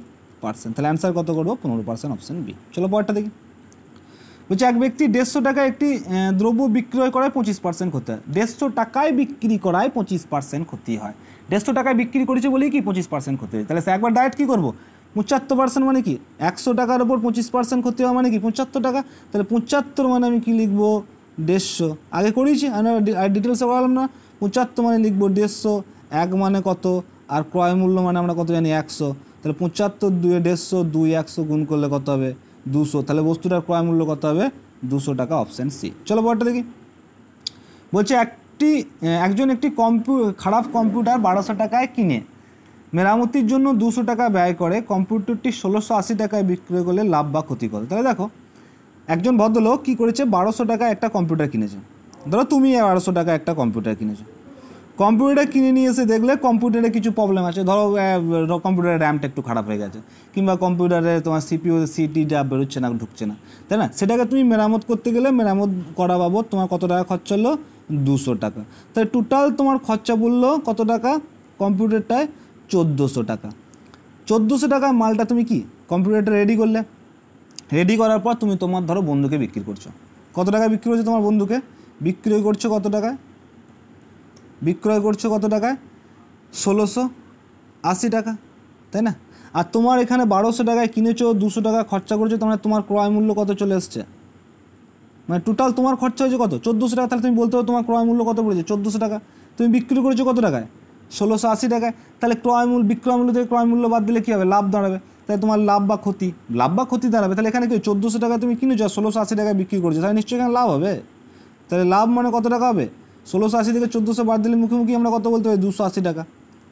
পার্সেন্ট তাহলে অ্যান্সার কত করবো পনেরো পার্সেন্ট অপশান বি চলো পরটা দেখি বলছে এক ব্যক্তি দেড়শো টাকায় একটি দ্রব্য বিক্রয় করায় পঁচিশ পার্সেন্ট ক্ষতি হয় দেড়শো টাকায় বিক্রি করায় পঁচিশ পার্সেন্ট ক্ষতি হয় দেড়শো টাকায় বিক্রি করেছে বলেই কি পঁচিশ পার্সেন্ট ক্ষতি হয় তাহলে একবার ডায়েট কী করবো পঁচাত্তর পার্সেন্ট মানে কি একশো টাকার ওপর পঁচিশ পার্সেন্ট ক্ষতি হয় মানে কি পঁচাত্তর টাকা তাহলে পঁচাত্তর মানে আমি কি লিখবো দেড়শো আগে করেছি আর ডিটেলসে বলালাম না পঁচাত্তর মানে লিখবো দেড়শো এক মানে কত আর ক্রয় মূল্য মানে আমরা কত জানি একশো তাহলে পঁচাত্তর দুয়ে দেড়শো দুই একশো গুণ করলে কত হবে দুশো তাহলে বস্তুটার ক্রয় মূল্য কত হবে দুশো টাকা অপশান সি চলো পরটা দেখি বলছে একটি একজন একটি কম্পিউ খারাপ কম্পিউটার বারোশো টাকায় কিনে মেরামতির জন্য দুশো টাকা ব্যয় করে কম্পিউটারটি ষোলোশো আশি টাকায় বিক্রয় করলে লাভ বা ক্ষতি করে তাহলে দেখো একজন ভদ্রলোক কী করেছে বারোশো টাকায় একটা কম্পিউটার কিনেছে ধরো তুমি বারোশো টাকা একটা কম্পিউটার কিনেছো কম্পিউটার কিনে নিয়ে এসে দেখলে কম্পিউটারে কিছু প্রবলেম আছে ধরো কম্পিউটারের র্যামটা একটু খারাপ হয়ে গেছে কিংবা কম্পিউটারে তোমার সিপিও সিটিটা বেরোচ্ছে না ঢুকছে না তাই না সেটাকে তুমি মেরামত করতে গেলে মেরামত করা বাবদ তোমার কত টাকা খরচা হলো দুশো টাকা তাই টোটাল তোমার খরচা বললো কত টাকা কম্পিউটারটায় চোদ্দোশো টাকা চোদ্দোশো টাকায় মালটা তুমি কি কম্পিউটারটা রেডি করলে রেডি করার পর তুমি তোমার ধরো বন্ধুকে বিক্রি করছো কত টাকা বিক্রি করছো তোমার বন্ধুকে বিক্রি করছো কত টাকায় বিক্রয় করছো কত টাকায় ষোলোশো আশি টাকা তাই না আর তোমার এখানে বারোশো টাকায় কিনেছো দুশো টাকা খরচা করছো তার মানে তোমার ক্রয় মূল্য কত চলে এসছে মানে টোটাল তোমার খরচা হয়েছে কত চোদ্দোশো টাকা তাহলে তুমি বলতে পারো তোমার ক্রয় মূল্য কত পড়েছে চোদ্দোশো টাকা তুমি বিক্রি করেছো কত টাকায় ষোলোশো আশি টাকায় তাহলে ক্রয় মূল্য বিক্রয় মূল্য থেকে ক্রয় মূল্য বাদ দিলে কী হবে লাভ দাঁড়াবে তাই তোমার লাভ বা ক্ষতি লাভ বা ক্ষতি দাঁড়াবে তাহলে এখানে কি চোদ্দোশো টাকা তুমি কিনেছো আর ষোলোশো আশি টাকায় বিক্রি করছো তাহলে নিশ্চয়ই এখানে লাভ হবে তাহলে লাভ মানে কত টাকা হবে ষোলোশো আশি থেকে চোদ্দোশো বাদ দিলে মুখোমুখি আমরা কত বলতে পারি দুশো আশি টাকা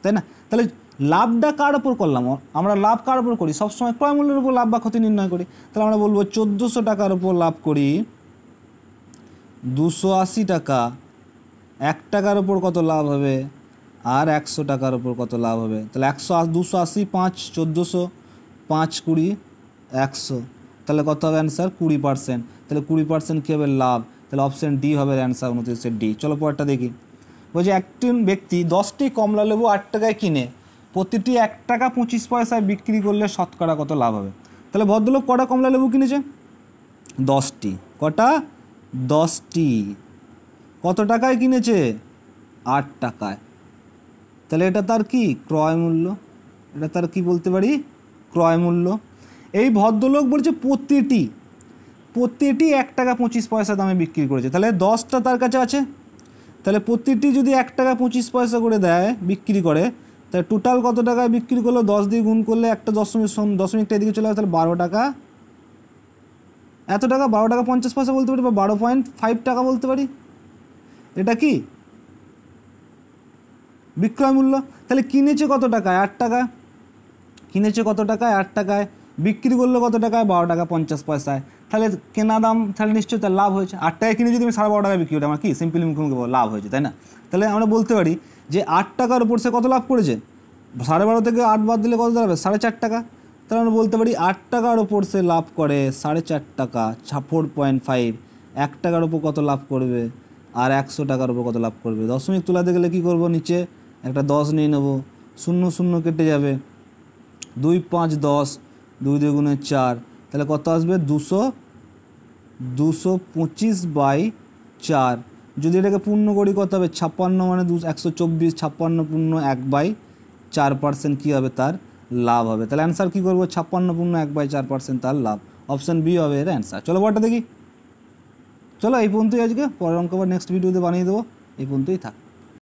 তাই না তাহলে লাভটা কার ওপর করলাম আমরা লাভ কার ওপর করি সবসময় ক্রয় মূল্যের উপর লাভ বা ক্ষতি নির্ণয় করি তাহলে আমরা বলবো চোদ্দোশো টাকার উপর লাভ করি দুশো আশি টাকা এক টাকার ওপর কত লাভ হবে আর একশো টাকার ওপর কত লাভ হবে তাহলে একশো দুশো আশি পাঁচ চোদ্দোশো পাঁচ কুড়ি একশো তাহলে কত হবে অ্যান্সার কুড়ি পার্সেন্ট তাহলে কুড়ি পার্সেন্ট কী হবে লাভ তাহলে অপশান ডি হবে অ্যান্সার উনত্রিশের ডি চলো পরেরটা দেখি বলছে একজন ব্যক্তি দশটি কমলা লেবু আট টাকায় কিনে প্রতিটি এক টাকা পঁচিশ পয়সায় বিক্রি করলে শতকরা কত লাভ হবে তাহলে ভদ্রলোক কটা কমলা লেবু কিনেছে দশটি কটা দশটি কত টাকায় কিনেছে আট টাকায় তাহলে এটা তার কি ক্রয় মূল্য এটা তার কি বলতে পারি ক্রয় মূল্য এই ভদ্রলোক বলছে প্রতিটি প্রতিটি এক টাকা পঁচিশ পয়সা দামে বিক্রি করেছে তাহলে দশটা তার কাছে আছে তাহলে প্রতিটি যদি এক টাকা পঁচিশ পয়সা করে দেয় বিক্রি করে তাহলে টোটাল কত টাকায় বিক্রি করলো দশ দিয়ে গুণ করলে একটা দশমিক দশমিকটা এদিকে চলে আসে তাহলে বারো টাকা এত টাকা বারো টাকা পঞ্চাশ পয়সা বলতে পারি বা বারো পয়েন্ট ফাইভ টাকা বলতে পারি এটা কি বিক্রয় মূল্য তাহলে কিনেছে কত টাকায় আট টাকা কিনেছে কত টাকায় আট টাকায় বিক্রি করলো কত টাকায় বারো টাকা পঞ্চাশ পয়সায় তাহলে কেনা দাম তাহলে নিশ্চয়ই তার লাভ হয়েছে আট টাকায় কিনে যদি আমি সাড়ে বারো টাকায় বিক্রি করি আমার মানে কি সিম্পলি মুখে লাভ হয়েছে তাই না তাহলে আমরা বলতে পারি যে আট টাকার উপর সে কত লাভ করেছে সাড়ে বারো থেকে আট বাদ দিলে কত দাঁড়াবে সাড়ে চার টাকা তাহলে আমরা বলতে পারি আট টাকার ওপর সে লাভ করে সাড়ে চার টাকা ফোর পয়েন্ট ফাইভ এক টাকার ওপর কত লাভ করবে আর একশো টাকার ওপর কত লাভ করবে দশমিক তোলাতে গেলে কি করব নিচে একটা দশ নিয়ে নেবো শূন্য শূন্য কেটে যাবে দুই পাঁচ দশ দুই দুই চার তাহলে কত আসবে দুশো দুশো পঁচিশ বাই চার যদি এটাকে পূর্ণ করি কত হবে ছাপ্পান্ন মানে দুশো একশো চব্বিশ ছাপ্পান্ন পূর্ণ এক বাই চার পার্সেন্ট কী হবে তার লাভ হবে তাহলে অ্যান্সার কী করবো ছাপ্পান্ন পূর্ণ এক বাই চার পার্সেন্ট তার লাভ অপশান বি হবে এর অ্যান্সার চলো পরটা দেখি চলো এই পর্যন্তই আজকে পরের অঙ্ক আবার নেক্সট ভিডিওতে বানিয়ে দেবো এই পর্যন্তই থাক